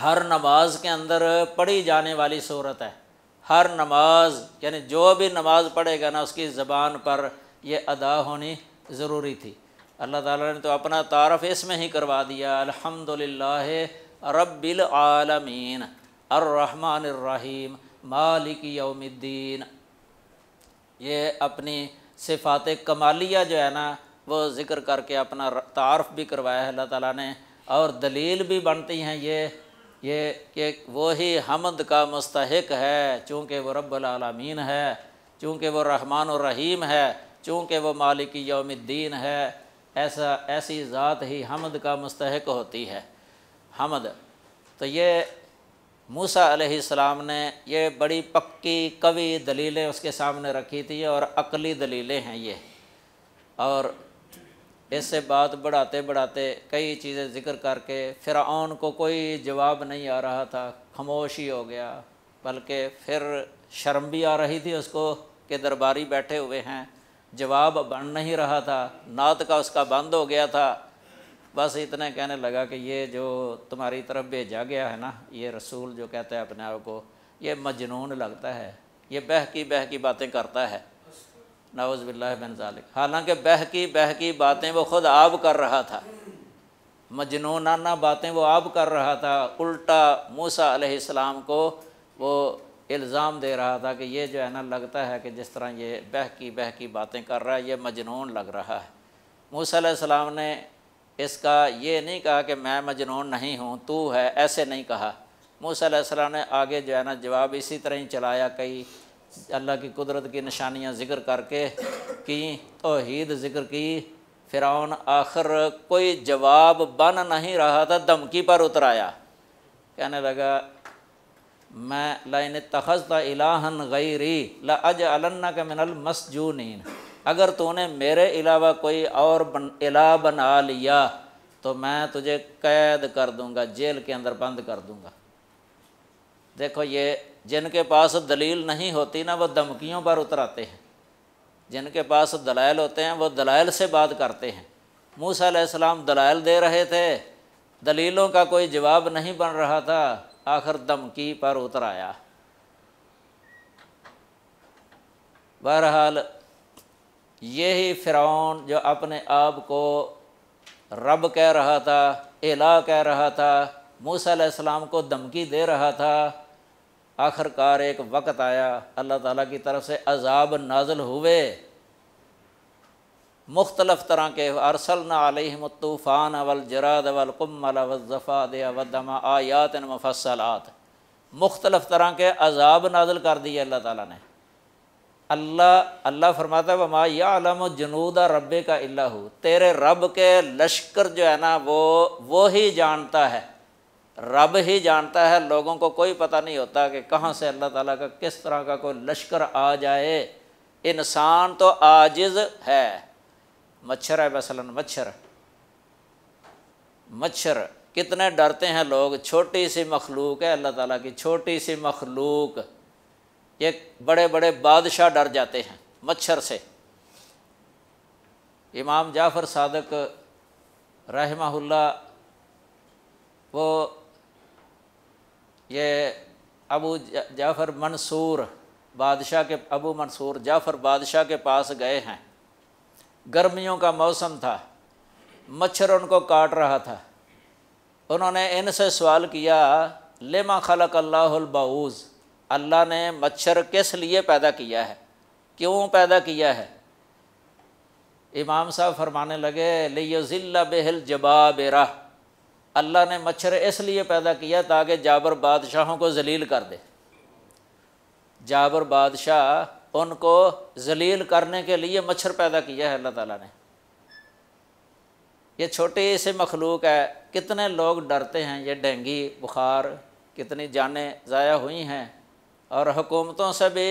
हर नमाज के अंदर पढ़ी जाने वाली सूरत है हर नमाज यानी जो भी नमाज पढ़ेगा ना उसकी ज़बान पर यह अदा होनी ज़रूरी थी अल्लाह ताला ने तो अपना तारफ़ इसमें ही करवा दिया अल्हम्दुलिल्लाह रब्बिल आलमीन अर्रहमान रहीम मालिक यौमिद्दीन ये अपनी सिफात कमालिया जो है ना वो ज़िक्र करके अपना तारफ़ भी करवाया है अल्लाह ताला ने और दलील भी बनती हैं ये ये कि वो ही हमद का मुस्तक है चूँकि वो रबालमीन है चूँकि वो रहमान और रहीम है चूँकि वो मालिक यौमिद्दीन है ऐसा ऐसी ज़ात ही हमद का मुस्तक होती है हमद तो ये मूसा अलैहिस्सलाम ने ये बड़ी पक्की कवि दलीलें उसके सामने रखी थी और अकली दलीलें हैं ये और इससे बात बढ़ाते बढ़ाते कई चीज़ें जिक्र करके फ़िरौन को कोई जवाब नहीं आ रहा था खामोश ही हो गया बल्कि फिर शर्म भी आ रही थी उसको कि दरबारी बैठे हुए हैं जवाब बन नहीं रहा था नात का उसका बंद हो गया था बस इतना कहने लगा कि ये जो तुम्हारी तरफ भेजा गया है ना ये रसूल जो कहते हैं अपने आप को ये मजनून लगता है ये बह की बह की बातें करता है नवाज़ बिल्लाबिन हालांकि बह की बह की बातें वो ख़ुद आप कर रहा था मजनूनाना बातें वो आप कर रहा था उल्टा मूसा आलाम को वो इल्ज़ाम दे रहा था कि ये जो है ना लगता है कि जिस तरह ये बह की बह की बातें कर रहा है ये मजनून लग रहा है मूसा सलाम ने इसका ये नहीं कहा कि मैं मजनून नहीं हूँ तू है ऐसे नहीं कहा मूसा ने आगे जो है ना जवाब इसी तरह ही चलाया कई अल्लाह की कुदरत की निशानियाँ ज़िक्र करके की तोहद ज़िक्र की फ़िरौन आखिर कोई जवाब बन नहीं रहा था धमकी पर उतर आया कहने लगा मैं लाइन तखज़ इलाहन ला लज अलन्ना के मिनल मसजून अगर तूने मेरे अलावा कोई और बन इला बना लिया तो मैं तुझे कैद कर दूंगा जेल के अंदर बंद कर दूंगा देखो ये जिनके पास दलील नहीं होती ना वो धमकियों पर उतर आते हैं जिनके पास दलाइल होते हैं वो दलाइल से बात करते हैं मूसा दलाइल दे रहे थे दलीलों का कोई जवाब नहीं बन रहा था आखिर धमकी पर उतर आया बहरहाल यही फ़िरौन जो अपने आप को रब कह रहा था एला कह रहा था मूसम को धमकी दे रहा था आखिरकार एक वक्त आया अल्लाह ताला की तरफ से अजाब नाजल हुए मुख्तलफ़ तरह के अरसल तूफ़ान अवल जराद अवल कुमल अवज़फ़ाद अवदमा आयात मुफसलात मुख्तलफ़ तरह के अजाब नाजल कर दिए अल्लाह ताला ने अल्लाह अल्लाह फरमाता है वमा या आलम जनूद रब का अल्ला हो तेरे रब के लश्कर जो है ना वो वो ही जानता है रब ही जानता है लोगों को कोई पता नहीं होता कि कहाँ से अल्लाह ताला का किस तरह का कोई लश्कर आ जाए इंसान तो आजिज़ है मच्छर है मसलन मच्छर मच्छर कितने डरते हैं लोग छोटी सी मखलूक है अल्लाह ताला की छोटी सी मखलूक ये बड़े बड़े बादशाह डर जाते हैं मच्छर से इमाम जाफ़र सादक रहमाहुल्ला वो ये अबू जाफ़र मंसूर बादशाह के अबू मंसूर जाफ़र बादशाह के पास गए हैं गर्मियों का मौसम था मच्छर उनको काट रहा था उन्होंने इनसे सवाल किया लेमा खलक अल्लाहुलबाऊज़ अल्लाह ने मच्छर किस लिए पैदा किया है क्यों पैदा किया है इमाम साहब फरमाने लगे लिया बेहल बेरा अल्लाह ने मच्छर इसलिए पैदा किया ताकि जाबर बादशाहों को जलील कर दे जाबर बादशाह उनको जलील करने के लिए मच्छर पैदा किया है अल्लाह ताला ने ये छोटी से मखलूक है कितने लोग डरते हैं ये डेंगी बुखार कितनी जानें ज़ाया हुई हैं और हुकूमतों से भी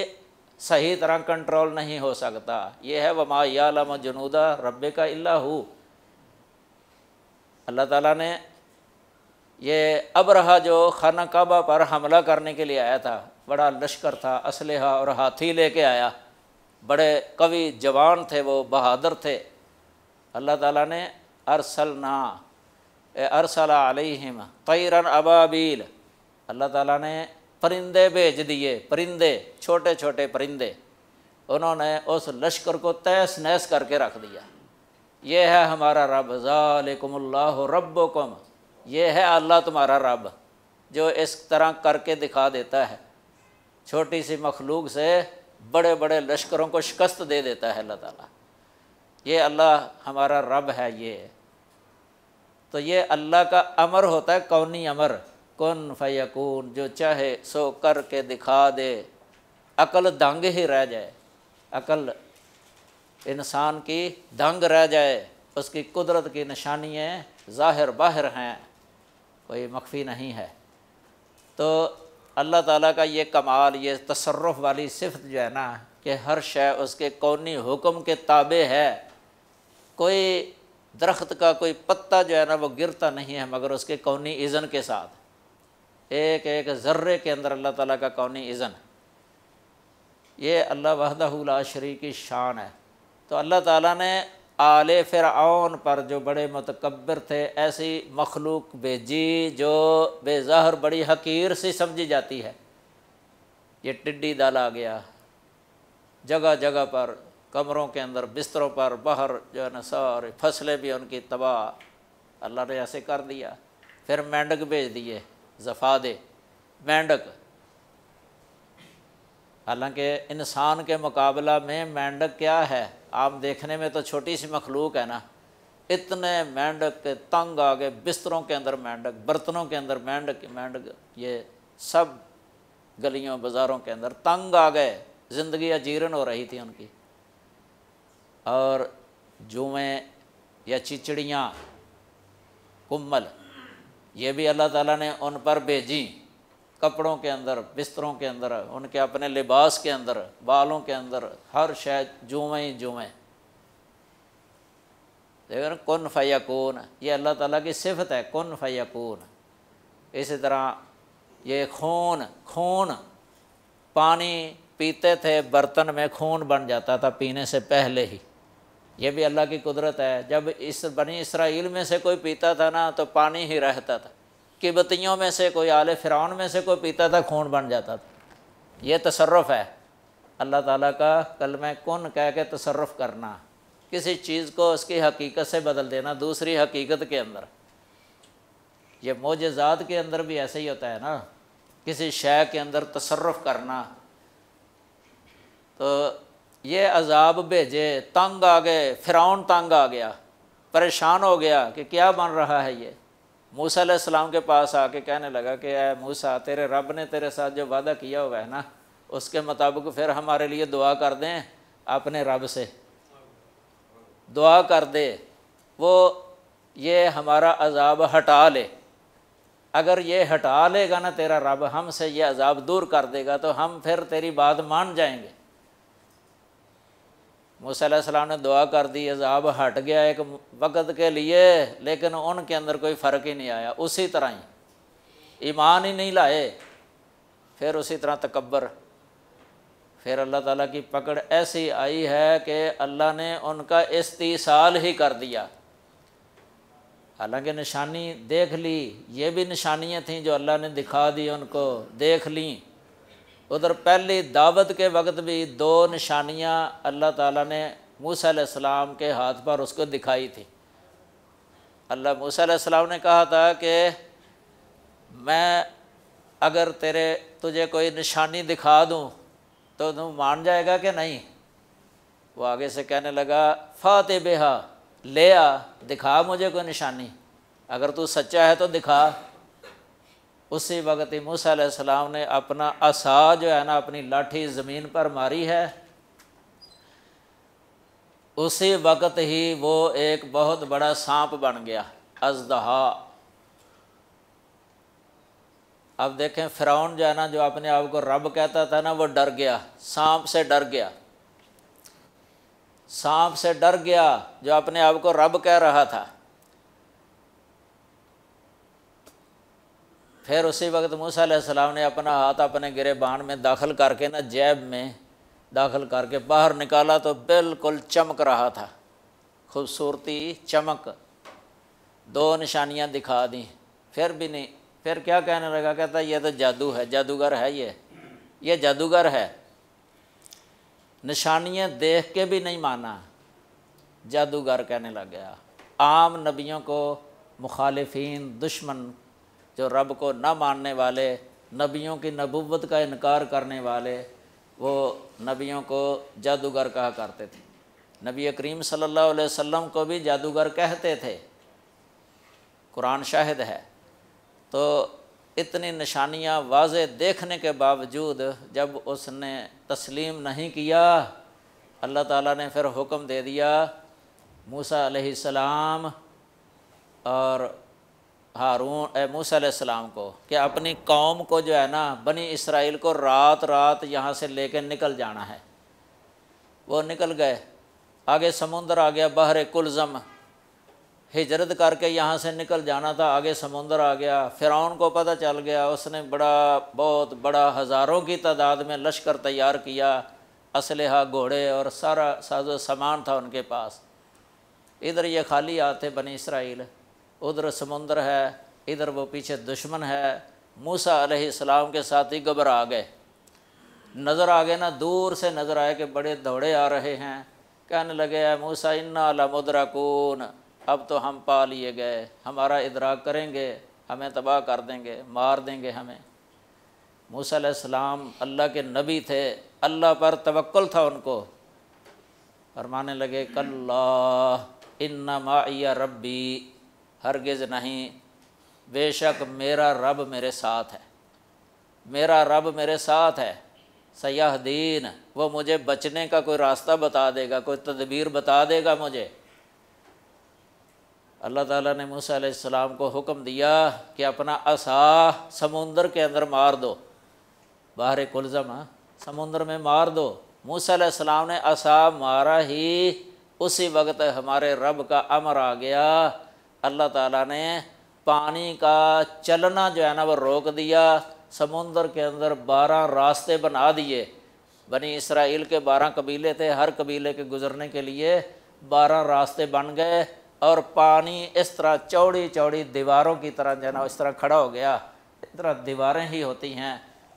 सही तरह कंट्रोल नहीं हो सकता ये है वमा जनूदा रब का अल्ला हु अल्लाह ताला ने ये अब रहा जो खाना काबा पर हमला करने के लिए आया था बड़ा लश्कर था असलहा और हाथी लेके आया बड़े कवि जवान थे वो बहादुर थे अल्लाह ताला ने अरसलना अरसला अलहिम तैरन अबाबील अल्लाह ताला ने परिंदे भेज दिए परिंदे छोटे छोटे परिंदे उन्होंने उस लश्कर को तहस नहस करके रख दिया ये है हमारा रब ज़ालकुमल्लाह रब्बुकुम ये है अल्लाह तुम्हारा रब जो इस तरह करके दिखा देता है छोटी सी मखलूक से बड़े बड़े लश्करों को शिकस्त दे देता है अल्लाह ताला ये अल्लाह हमारा रब है ये तो ये अल्लाह का अमर होता है कौनी अमर कौन फ़यकून जो चाहे सो कर के दिखा दे अकल दंग ही रह जाए अकल इंसान की दंग रह जाए उसकी कुदरत की निशानियाँ ज़ाहिर बाहर हैं कोई मख्फी नहीं है तो अल्लाह ताला का ये कमाल ये तसरफ़ वाली सिफत जो है ना कि हर शय उसके कौनी हुक्म के ताबे है कोई दरख्त का कोई पत्ता जो है ना वो गिरता नहीं है मगर उसके कौनी इज़न के साथ एक एक ज़र्रे के अंदर अल्लाह ताला का कौनी इज़न है ये अल्लाह वहदा शरी की शान है तो अल्लाह ताला ने आले फ़िरऔन पर जो बड़े मतकबर थे ऐसी मखलूक भेजी जो बेजहर बड़ी हकीर सी समझी जाती है ये टिड्डी आ गया जगह जगह पर कमरों के अंदर बिस्तरों पर बाहर जो है ना सारी फसलें भी उनकी तबाह अल्लाह ने ऐसे कर दिया फिर मेंढक भेज दिए जफादे मेंढक हालांकि इंसान के मुकाबला में मेंढक क्या है आप देखने में तो छोटी सी मखलूक है ना इतने मेंढक तंग आ गए बिस्तरों के अंदर मेंढक बर्तनों के अंदर मेंढक मेंढक ये सब गलियों बाज़ारों के अंदर तंग आ गए ज़िंदगी अजीर्ण हो रही थी उनकी और जुएँ या चिचड़ियाँ कुम्मल ये भी अल्लाह ताला ने उन पर भेजी कपड़ों के अंदर बिस्तरों के अंदर उनके अपने लिबास के अंदर बालों के अंदर हर शायद जुएँ ही जुएँ देखो ना कन कौन ये अल्लाह ताला की सिफत है कन कौन इसी तरह ये खून खून पानी पीते थे बर्तन में खून बन जाता था पीने से पहले ही ये भी अल्लाह की कुदरत है जब इस बनी इसराइल में से कोई पीता था ना तो पानी ही रहता था किबतियों में से कोई आले फ़िरौन में से कोई पीता था खून बन जाता था ये तसरफ़ है अल्लाह ताला का कल मैं कन कह के तसरफ़ करना किसी चीज़ को उसकी हकीकत से बदल देना दूसरी हकीकत के अंदर ये मोजात के अंदर भी ऐसे ही होता है ना किसी शय के अंदर तसरफ़ करना तो ये अजाब भेजे तंग आ गए फ़िरौन तंग आ गया परेशान हो गया कि क्या बन रहा है ये मूसा सलाम के पास आके कहने लगा कि अः मूसा तेरे रब ने तेरे साथ जो वादा किया हुआ है ना उसके मुताबिक फिर हमारे लिए दुआ कर दें अपने रब से दुआ कर दे वो ये हमारा अजाब हटा ले अगर ये हटा लेगा ना तेरा रब हमसे ये अजाब दूर कर देगा तो हम फिर तेरी बात मान जाएंगे मूसा ने दुआ कर दी अजाब हट गया एक वक़्त के लिए लेकिन उनके अंदर कोई फ़र्क ही नहीं आया उसी तरह ही ईमान ही नहीं लाए फिर उसी तरह तकबर फिर अल्लाह ताला की पकड़ ऐसी आई है कि अल्लाह ने उनका इस्तीसाल ही कर दिया हालांकि निशानी देख ली ये भी निशानियाँ थीं जो अल्लाह ने दिखा दी उनको देख लीं उधर पहली दावत के वक्त भी दो निशानियाँ अल्लाह ताला ने मूसम के हाथ पर उसको दिखाई थी अल्लाह मूसम ने कहा था कि मैं अगर तेरे तुझे कोई निशानी दिखा दूँ तो तू मान जाएगा कि नहीं वो आगे से कहने लगा फाते बेहा ले आ दिखा मुझे कोई निशानी अगर तू सच्चा है तो दिखा उसी वक्त ही मूसम ने अपना असा जो है ना अपनी लाठी ज़मीन पर मारी है उसी वक्त ही वो एक बहुत बड़ा सांप बन गया अजदहा अब देखें फ़िरौन जो है ना जो अपने आप को रब कहता था ना वो डर गया सांप से डर गया सांप से डर गया जो अपने आप को रब कह रहा था फिर उसी वक्त मूसा सलाम ने अपना हाथ अपने गिरेबान में दाखिल करके ना जैब में दाखिल करके बाहर निकाला तो बिल्कुल चमक रहा था खूबसूरती चमक दो निशानियाँ दिखा दी फिर भी नहीं फिर क्या कहने लगा कहता ये तो जादू है जादूगर है ये ये जादूगर है निशानियाँ देख के भी नहीं माना जादूगर कहने लग गया आम नबियों को मुखालफी दुश्मन जो रब को न मानने वाले नबियों की नबूवत का इनकार करने वाले वो नबियों को जादूगर कहा करते थे नबी करीम सल्लल्लाहु अलैहि वसल्लम को भी जादूगर कहते थे कुरान शाहिद है तो इतनी निशानियां वाज देखने के बावजूद जब उसने तस्लीम नहीं किया अल्लाह ताला ने फिर हुक्म दे दिया मूसा सलाम और हारून मूसम को कि अपनी कौम को जो है ना बनी इसराइल को रात रात यहाँ से कर निकल जाना है वो निकल गए आगे समुंदर आ गया बहर कुलज़म हिजरत करके यहाँ से निकल जाना था आगे समुंदर आ गया फ़िरौन को पता चल गया उसने बड़ा बहुत बड़ा हज़ारों की तादाद में लश्कर तैयार किया असलहा घोड़े और सारा साजो सामान था उनके पास इधर ये खाली आते बनी इसराइल उधर समुंदर है इधर वो पीछे दुश्मन है मूसा अलैहिस्सलाम के साथ ही घबरा गए नज़र आ गए ना दूर से नज़र आए कि बड़े दौड़े आ रहे हैं कहने लगे मूसा इन्ना कून अब तो हम पा लिए गए हमारा इदराक करेंगे हमें तबाह कर देंगे मार देंगे हमें मूसा सलाम अल्लाह के नबी थे अल्लाह पर तवक्ल था उनको फरमाने लगे कल्ला इन्ना माया रब्बी हरगिज़ नहीं बेशक मेरा रब मेरे साथ है मेरा रब मेरे साथ है सयाह दीन वो मुझे बचने का कोई रास्ता बता देगा कोई तदबीर बता देगा मुझे अल्लाह ताला ने मूसा अलैहिस्सलाम को हुक्म दिया कि अपना असा समुंदर के अंदर मार दो बाहर कुलज़म हाँ, समुंदर में मार दो मूसा अलैहिस्सलाम ने असा मारा ही उसी वक्त हमारे रब का अमर आ गया अल्लाह ताला ने पानी का चलना जो है ना वो रोक दिया समुंदर के अंदर बारह रास्ते बना दिए बनी इसराइल के बारह कबीले थे हर कबीले के गुजरने के लिए बारह रास्ते बन गए और पानी इस तरह चौड़ी चौड़ी दीवारों की तरह जो है ना इस तरह खड़ा हो गया इस तरह दीवारें ही होती हैं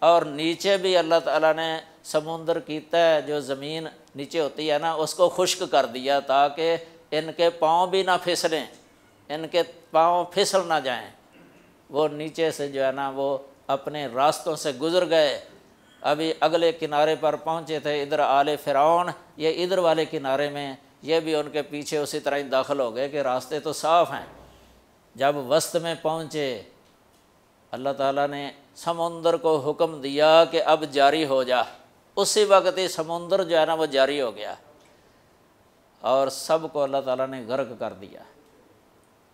और नीचे भी अल्लाह ताला ने समुंदर की तय जो ज़मीन नीचे होती है ना उसको खुश्क कर दिया ताकि इनके पाँव भी ना फिसलें इनके पाँव फिसल ना जाएं वो नीचे से जो है ना वो अपने रास्तों से गुज़र गए अभी अगले किनारे पर पहुँचे थे इधर आले फ़िरौन ये इधर वाले किनारे में ये भी उनके पीछे उसी तरह ही दाखिल हो गए कि रास्ते तो साफ़ हैं जब वस्त में पहुँचे अल्लाह ताला ने समुंदर को हुक्म दिया कि अब जारी हो जा उसी वक्त ही समुंदर जो है ना वो जारी हो गया और सबको अल्लाह ताला ने गर्क कर दिया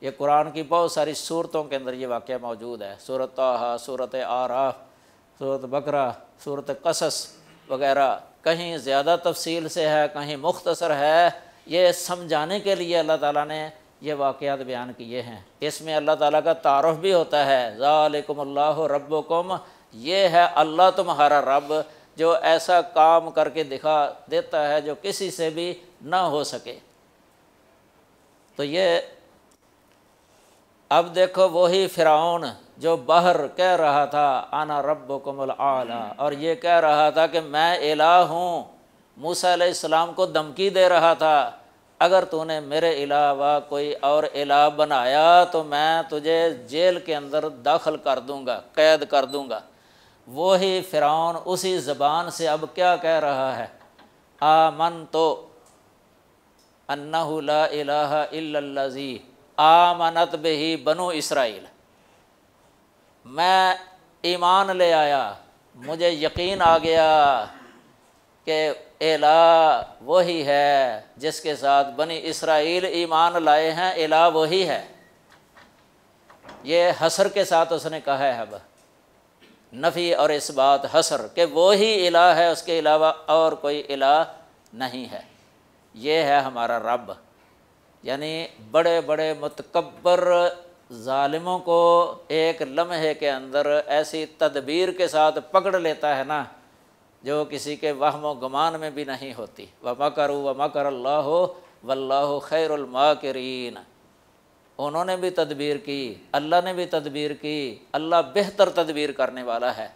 ये कुरान की बहुत सारी सूरतों के अंदर ये वाक़ मौजूद है सूरत आहा सूरत आरा सूरत बकरा सूरत कसस वगैरह कहीं ज़्यादा तफसील से है कहीं मुख्तसर है ये समझाने के लिए अल्लाह ताला ने ये वाक़ात बयान किए हैं इसमें अल्लाह ताला का तारफ़ भी होता है ज़ालकुमल्ला रब्बुकुम ये है अल्लाह तुम्हारा रब जो ऐसा काम करके दिखा देता है जो किसी से भी ना हो सके तो ये अब देखो वही फ़िरौन जो बाहर कह रहा था आना रब कमल आला और ये कह रहा था कि मैं इला हूँ मूसा को धमकी दे रहा था अगर तूने मेरे अलावा कोई और इला बनाया तो मैं तुझे जेल के अंदर दाखिल कर दूँगा कैद कर दूँगा वही फ़िरौन उसी ज़बान से अब क्या कह रहा है आमन तो अन्ना ला इलाहा इल्लल्लाजी आमनत बेही बनो इसराइल मैं ईमान ले आया मुझे यकीन आ गया कि एला वही है जिसके साथ बनी इसराइल ईमान लाए हैं एला वही है ये हसर के साथ उसने कहा है अब नफ़ी और इस बात हसर कि वही इला है उसके अलावा और कोई इला नहीं है ये है हमारा रब यानी बड़े बड़े मतकबर ालिमों को एक लम्हे के अंदर ऐसी तदबीर के साथ पकड़ लेता है ना जो किसी के वहम गमान में भी नहीं होती व मकर व मकर अल्लाह वल्ला खैरमाकरीन उन्होंने भी तदबीर की अल्लाह ने भी तदबीर की अल्लाह बेहतर तदबीर करने वाला है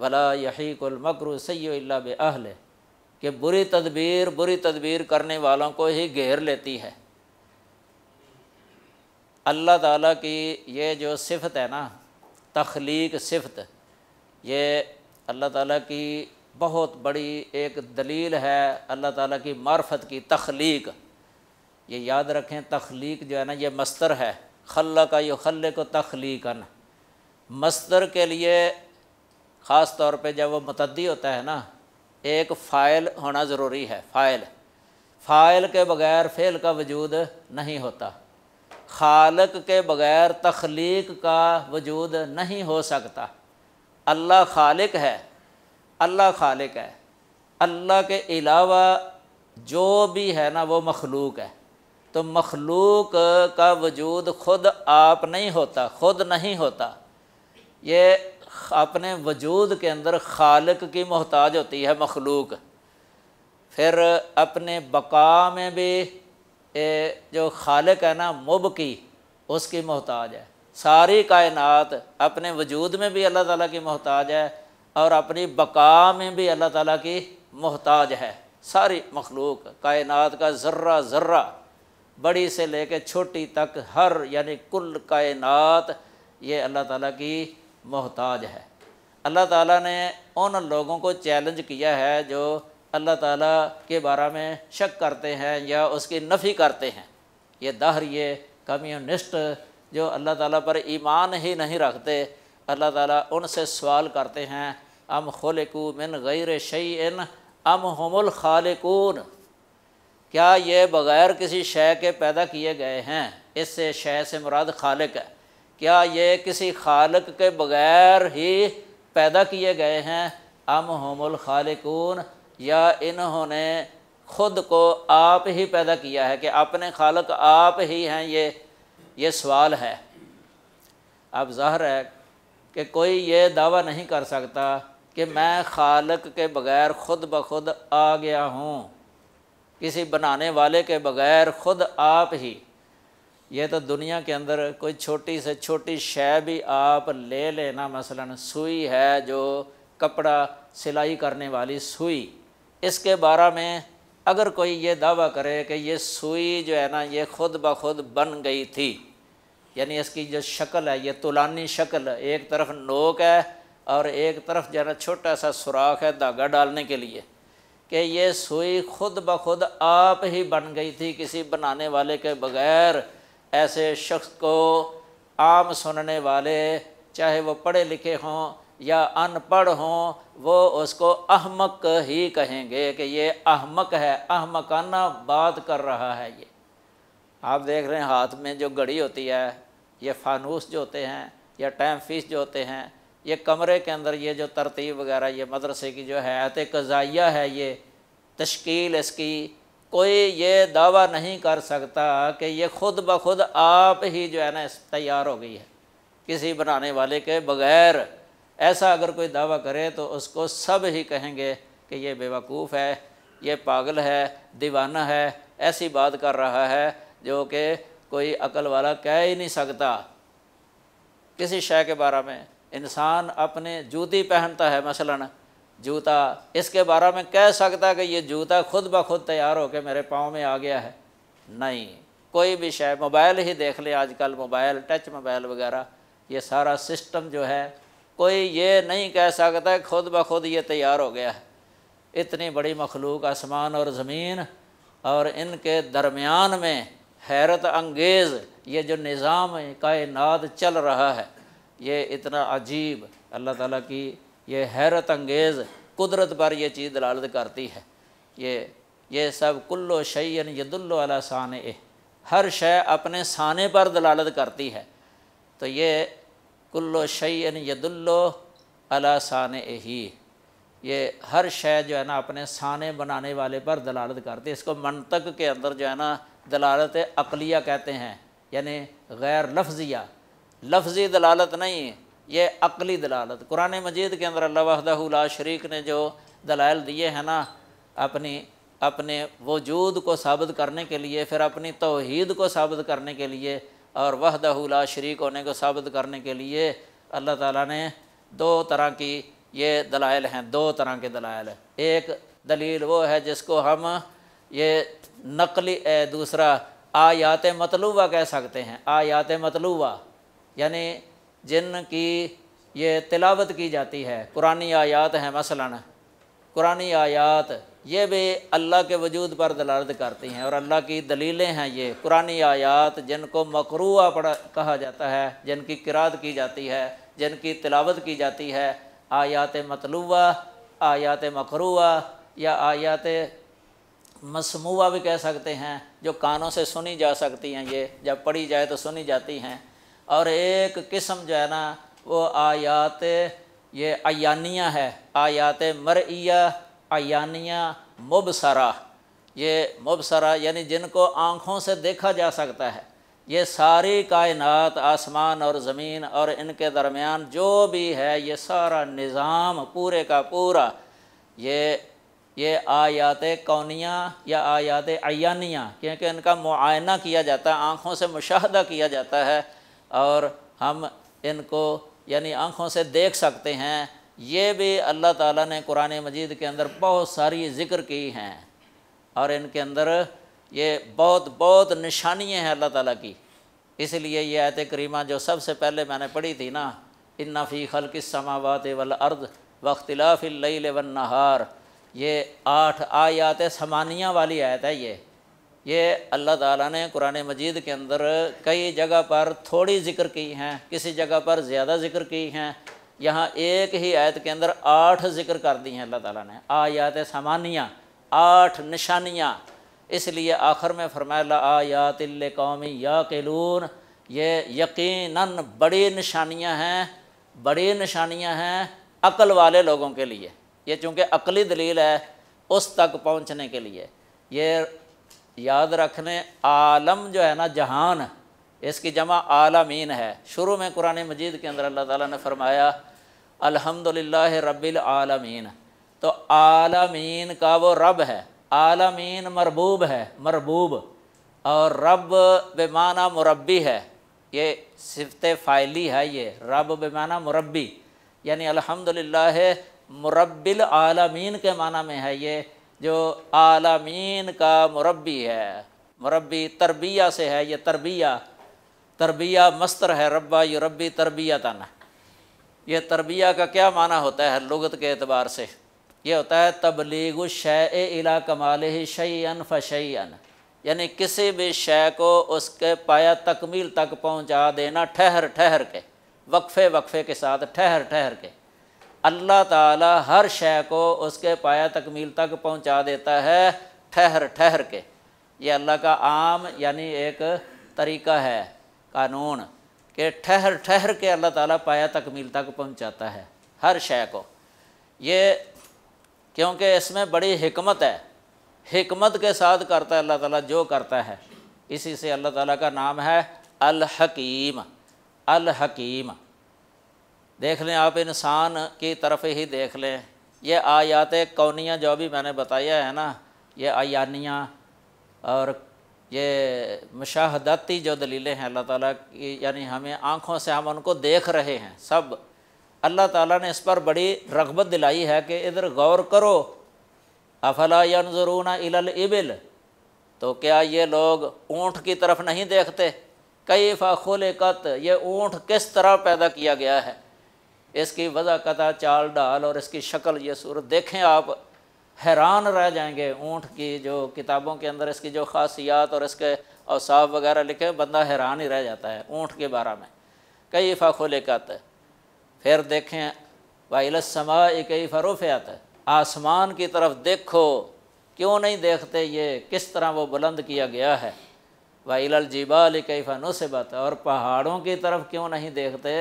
वला यही कुलमकर सैल्ला बहल कि बुरी तदबीर बुरी तदबीर करने वालों को ही घेर लेती है अल्लाह ताला की ये जो सिफत है ना तख्लीक सिफत ये अल्लाह ताला की बहुत बड़ी एक दलील है अल्लाह ताला की मार्फत की तख्लीक ये याद रखें तख्लीक जो है ना ये मस्तर है खल का यो खल को तख्लीकन मस्तर के लिए ख़ास तौर पे जब वो मतदी होता है ना एक फ़ाइल होना ज़रूरी है फ़ाइल फ़ाइल के बगैर फ़ेल का वजूद नहीं होता खालक के बगैर तख्लीक का वजूद नहीं हो सकता अल्लाह खालिक है अल्लाह खालिक है अल्लाह के अलावा जो भी है ना वो मखलूक है तो मखलूक का वजूद ख़ुद आप नहीं होता ख़ुद नहीं होता ये अपने वजूद के अंदर खालक की मोहताज होती है मखलूक फिर अपने बका में भी ए, जो खालक है ना मुब की उसकी मोहताज है सारी कायनात अपने वजूद में भी अल्लाह ताला की मोहताज है और अपनी बका में भी अल्लाह ताला की मोहताज है सारी मखलूक कायनात का ज़र्रा ज़र्रा बड़ी से लेकर छोटी तक हर यानी कुल कायनात ये अल्लाह ताला की मोहताज है अल्लाह ताला ने उन लोगों को चैलेंज किया है जो अल्लाह ताला के बारे में शक करते हैं या उसकी नफ़ी करते हैं ये ये कम्युनिस्ट जो अल्लाह ताला पर ईमान ही नहीं रखते अल्लाह ताला उनसे सवाल करते हैं अम खलकू मिन गैर इन अम हमल खालकून क्या ये बग़ैर किसी शय के पैदा किए गए हैं इससे शय से मुराद खालिक है क्या ये किसी खालक के बगैर ही पैदा किए गए हैं अम होमुल खालिकून या इन्होंने खुद को आप ही पैदा किया है कि अपने खालक आप ही हैं ये ये सवाल है अब जाहिर है कि कोई ये दावा नहीं कर सकता कि मैं खालक के बगैर खुद ब खुद आ गया हूँ किसी बनाने वाले के बगैर खुद आप ही ये तो दुनिया के अंदर कोई छोटी से छोटी शय भी आप ले लेना मसलन सुई है जो कपड़ा सिलाई करने वाली सुई इसके बारे में अगर कोई ये दावा करे कि ये सुई जो है ना ये खुद ब खुद बन गई थी यानी इसकी जो शक्ल है ये तुलानी शक्ल एक तरफ नोक है और एक तरफ जो है ना छोटा सा सुराख है धागा डालने के लिए कि ये सुई खुद ब खुद आप ही बन गई थी किसी बनाने वाले के बगैर ऐसे शख्स को आम सुनने वाले चाहे वो पढ़े लिखे हों या अनपढ़ हों वो उसको अहमक ही कहेंगे कि ये अहमक है अहमकाना बात कर रहा है ये आप देख रहे हैं हाथ में जो घड़ी होती है ये फानूस जो होते हैं या टाइम फीस जो होते हैं ये कमरे के अंदर ये जो तरतीब वगैरह ये मदरसे की जो है आयत कज़ाइया है ये तश्कील इसकी कोई ये दावा नहीं कर सकता कि ये खुद ब खुद आप ही जो है ना तैयार हो गई है किसी बनाने वाले के बगैर ऐसा अगर कोई दावा करे तो उसको सब ही कहेंगे कि ये बेवकूफ़ है ये पागल है दीवाना है ऐसी बात कर रहा है जो कि कोई अकल वाला कह ही नहीं सकता किसी शय के बारे में इंसान अपने जूती पहनता है मसलन जूता इसके बारे में कह सकता कि ये जूता खुद ब खुद तैयार होकर मेरे पाँव में आ गया है नहीं कोई भी शायद मोबाइल ही देख ले आजकल मोबाइल टच मोबाइल वगैरह ये सारा सिस्टम जो है कोई ये नहीं कह सकता खुद ब खुद ये तैयार हो गया है इतनी बड़ी मखलूक आसमान और ज़मीन और इनके दरमियान में हैरत अंगेज़ ये जो निज़ाम कायनात चल रहा है ये इतना अजीब अल्लाह ताला की ये हैरत अंगेज़ कुदरत पर यह चीज़ दलालत करती है ये ये सब कुल्लो शैन यदुल्लो अला सान ए हर शय अपने साने पर दलालत करती है तो ये कुल्लो शैन यदुल्लो अला सान ही ये हर शय जो है ना अपने साने बनाने वाले पर दलालत करती है इसको मनतक के अंदर जो है ना दलालत अकलिया कहते हैं यानी गैर लफ्ज़िया लफ्ज़ी दलालत नहीं ये अकली दलालत कुरान मजीद के अंदर अल्लाह वहदा शरीक ने जो दलाल दिए हैं ना अपनी अपने वजूद को साबित करने के लिए फिर अपनी तोहद को साबित करने के लिए और वहदा शरीक होने को साबित करने के लिए अल्लाह ताला ने दो तरह की ये दलाइल हैं दो तरह के दलाइल एक दलील वो है जिसको हम ये नकली दूसरा आयात मतलूबा कह सकते हैं आयात मतलूबा यानी जिन की ये तिलावत की जाती है पुरानी आयात हैं मसलन कुरानी आयात ये भी अल्लाह के वजूद पर दलालत करती हैं और अल्लाह की दलीलें हैं ये कुरानी आयात जिनको मकरूआ पढ़ा कहा जाता है जिनकी किरात की जाती है जिनकी तिलावत की जाती है आयात मतलूबा आयात मकरूआ या आयात मसमूआ भी कह सकते हैं जो कानों से सुनी जा सकती हैं ये जब पढ़ी जाए तो सुनी जाती हैं और एक किस्म जो है ना वो आयात ये आयानिया है आयात मरिया आयानिया मुबसरा ये मुबसरा यानी जिनको आँखों से देखा जा सकता है ये सारी कायनात आसमान और ज़मीन और इनके दरमियान जो भी है ये सारा निज़ाम पूरे का पूरा ये ये आयात कौनिया या आयात अयानिया क्योंकि इनका मुआयना किया जाता है आँखों से मुशाह किया जाता है और हम इनको यानी आँखों से देख सकते हैं ये भी अल्लाह ताला ने कुरान मजीद के अंदर बहुत सारी ज़िक्र की हैं और इनके अंदर ये बहुत बहुत निशानियाँ हैं अल्लाह ताला की इसलिए ये आयत करीमा जो सबसे पहले मैंने पढ़ी थी ना इन्ना फ़ी खल समावत वल अर्द वख्तिलाफ़िल लेवन नहार ये आठ आयात समानिया वाली आयत है ये ये अल्लाह ताला ने कुरान मजीद के अंदर कई जगह पर थोड़ी ज़िक्र की हैं किसी जगह पर ज़्यादा ज़िक्र की हैं यहाँ एक ही आयत के अंदर आठ ज़िक्र कर दी हैं अल्लाह ताला ने आयात सामानियाँ आठ निशानियाँ इसलिए आखिर में फरमाया आयात कौमी या केलून ये यकीन बड़ी निशानियाँ हैं बड़ी निशानियाँ हैं अकल वाले लोगों के लिए ये चूँकि अकली दलील है उस तक पहुँचने के लिए ये याद रखने आलम जो है ना जहान इसकी जमा आलमीन है शुरू में कुरान मजीद के अंदर अल्लाह ताला ने फरमाया अल्हम्दुलिल्लाह रब्बिल आलमीन तो आलमीन का वो रब है आलमीन मरबूब है मरबूब और रब बेमाना मुरबी है ये सिफत फ़ाइली है ये रब बेमाना मुरबी यानी अल्हम्दुलिल्लाह मुरब्बिल आलमीन के माना में है ये जो आलमीन का मुरबी है मुरबी तरबिया से है ये तरबिया तरबिया मस्तर है रब्बा यु रबी तरबिया तन ये तरबिया का क्या माना होता है लुगत के अतबार से ये होता है तबलीग शय इला कमाल ही शैन यानी किसी भी शय को उसके पाया तकमील तक पहुंचा देना ठहर ठहर के वक्फ़े वक्फ़े के साथ ठहर ठहर के अल्लाह ताला हर शय को उसके पाया तकमील तक पहुंचा देता है ठहर ठहर के ये अल्लाह का आम यानी एक तरीका है कानून के ठहर ठहर के अल्लाह ताला पाया तकमील तक पहुंचाता है हर शय को ये क्योंकि इसमें बड़ी हमत है हमत के साथ करता है अल्लाह ताला जो करता है इसी से अल्लाह ताला का नाम है अल हकीम अल हकीम देख लें आप इंसान की तरफ ही देख लें ये आयात कौनिया जो भी मैंने बताया है ना ये आयानिया और ये मुशाहदती जो दलीलें हैं अल्लाह ताला की यानी हमें आँखों से हम उनको देख रहे हैं सब अल्लाह ताला ने इस पर बड़ी रगबत दिलाई है कि इधर गौर करो अफला यनजरूना इलल इबिल तो क्या ये लोग ऊँट की तरफ नहीं देखते कई फ़ाखुल कत ये ऊँट किस तरह पैदा किया गया है इसकी वजह कदा चाल डाल और इसकी शक्ल ये सूरत देखें आप हैरान रह जाएंगे ऊँट की जो किताबों के अंदर इसकी जो खासियात और इसके अवसाफ वगैरह लिखे बंदा हैरान ही रह जाता है ऊँट के बारे में कई फ़ाखो लेकर आता है फिर देखें वाइलसमा कई फ़रूफ़ आता है आसमान की तरफ देखो क्यों नहीं देखते ये किस तरह वो बुलंद किया गया है वाइल जीबा कई से है और पहाड़ों की तरफ क्यों नहीं देखते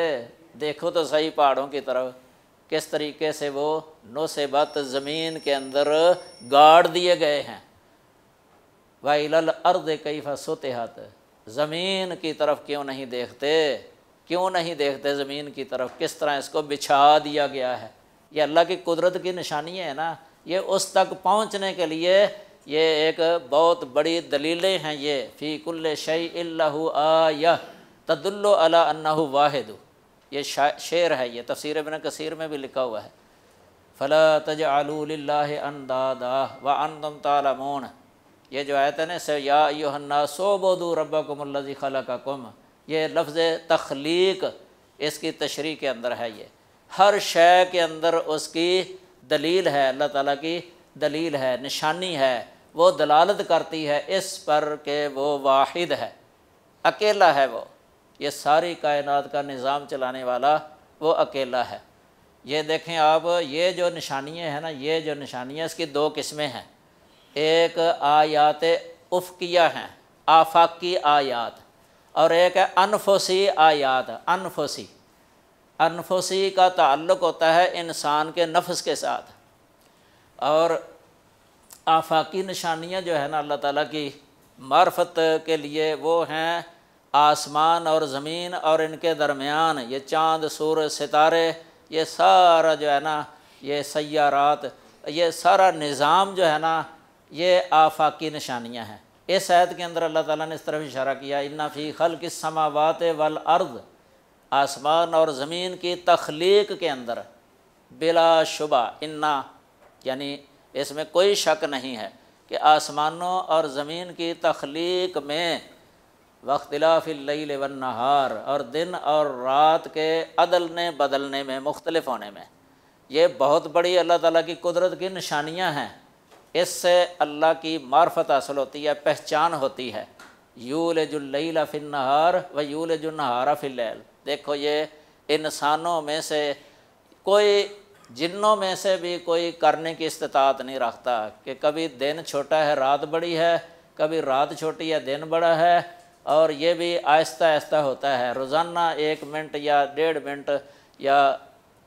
देखो तो सही पहाड़ों की तरफ किस तरीके से वो नोसेबत ज़मीन के अंदर गाड़ दिए गए हैं भाई लल अर्द कई हाथ ज़मीन की तरफ क्यों नहीं देखते क्यों नहीं देखते ज़मीन की तरफ किस तरह इसको बिछा दिया गया है ये अल्लाह की कुदरत की निशानी है ना ये उस तक पहुँचने के लिए ये एक बहुत बड़ी दलीलें हैं ये फ़ी कुल्ल शई आया तदुल्लो अला अन्ना वाहिद ये शेर है ये तफसर बिन कसीर में भी लिखा हुआ है फ़ला तज आलूल्ला दादा व अनतम तालमोन ये जो आयत है ना या योहन्ना सोबोदू रब्बकुमल्लि खला का कुम ये लफ्ज़ तख्लीक इसकी तशरी के अंदर है ये हर शय के अंदर उसकी दलील है अल्लाह ताला की दलील है निशानी है वो दलालत करती है इस पर के वो वाहिद है अकेला है वो ये सारी कायनात का निज़ाम चलाने वाला वो अकेला है ये देखें आप ये जो निशानियाँ हैं ना ये जो निशानियाँ इसकी दो किस्में हैं एक आयात उफ़किया हैं आफाकी आयात और एक है अनफोसी आयात अनफोसी अनफोसी का ताल्लुक होता है इंसान के नफ्स के साथ और आफाकी निशानियाँ जो है ना अल्लाह ताला की मार्फत के लिए वो हैं आसमान और ज़मीन और इनके दरमियान ये चांद सूर्य सितारे ये सारा जो है ना ये सयारात ये सारा निज़ाम जो है ना ये आफाकी निशानियाँ हैं इस आयत के अंदर अल्लाह ताला ने इस तरफ इशारा किया इन्ना फ़ी खल की समावत वल अर्द आसमान और ज़मीन की तख्लीक के अंदर बिला शुबा इन्ना यानी इसमें कोई शक नहीं है कि आसमानों और ज़मीन की तख्लीक में वख्तिलाफ़िल वन नहार और दिन और रात के अदलने बदलने में मुख्तलफ होने में ये बहुत बड़ी अल्लाह ताला की कुदरत की निशानियाँ हैं इससे अल्लाह की मार्फत हासिल होती है पहचान होती है यूल जुल्ला फिन नहार व यूल जुल्नहारा फिल देखो ये इंसानों में से कोई जिनों में से भी कोई करने की इस्तात नहीं रखता कि कभी दिन छोटा है रात बड़ी है कभी रात छोटी है दिन बड़ा है और ये भी आहिस्ता आहिस्ता होता है रोज़ाना एक मिनट या डेढ़ मिनट या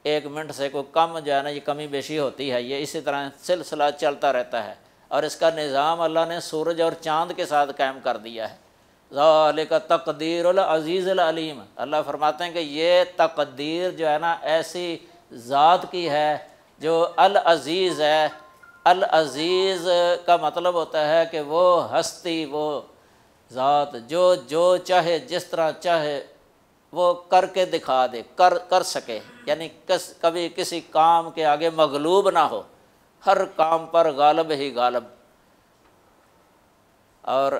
एक मिनट से कोई कम जो है ना ये कमी बेशी होती है ये इसी तरह सिलसिला चलता रहता है और इसका निज़ाम अल्लाह ने सूरज और चाँद के साथ कायम कर दिया है का तकदीर अज़ीज़लम अल्लाह फरमाते हैं कि ये तकदीर जो है ना ऐसी ज़ात की है जो अल अज़ीज़ है अल अज़ीज़ का मतलब होता है कि वो हस्ती वो ज़ात जो जो चाहे जिस तरह चाहे वो करके दिखा दे कर कर सके यानी किस कभी किसी काम के आगे मगलूब ना हो हर काम पर गालब ही गालब और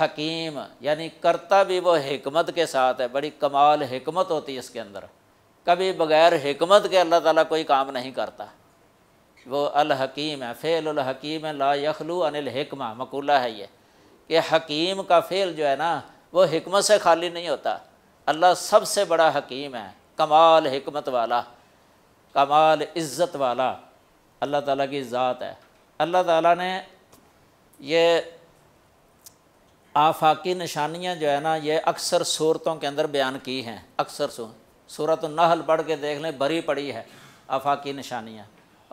हकीम यानी करता भी वो हमत के साथ है बड़ी कमाल हमत होती है इसके अंदर कभी बग़ैर हमत के अल्लाह ताला कोई काम नहीं करता वो अल हकीम है फ़ेल हकीम ला यखलू अनिल हिकमा मकूला है ये कि हकीम का फेल जो है ना वो हमत से खाली नहीं होता अल्लाह सबसे बड़ा हकीम है कमाल हमत वाला कमाल इज़्ज़त वाला अल्लाह ताला की ज़ात है अल्लाह ताला ने ये आफाकी निशानियाँ जो है ना ये अक्सर सूरतों के अंदर बयान की हैं अक्सर सूरत नहल पढ़ के देख लें भरी पड़ी है आफाकी निशानियाँ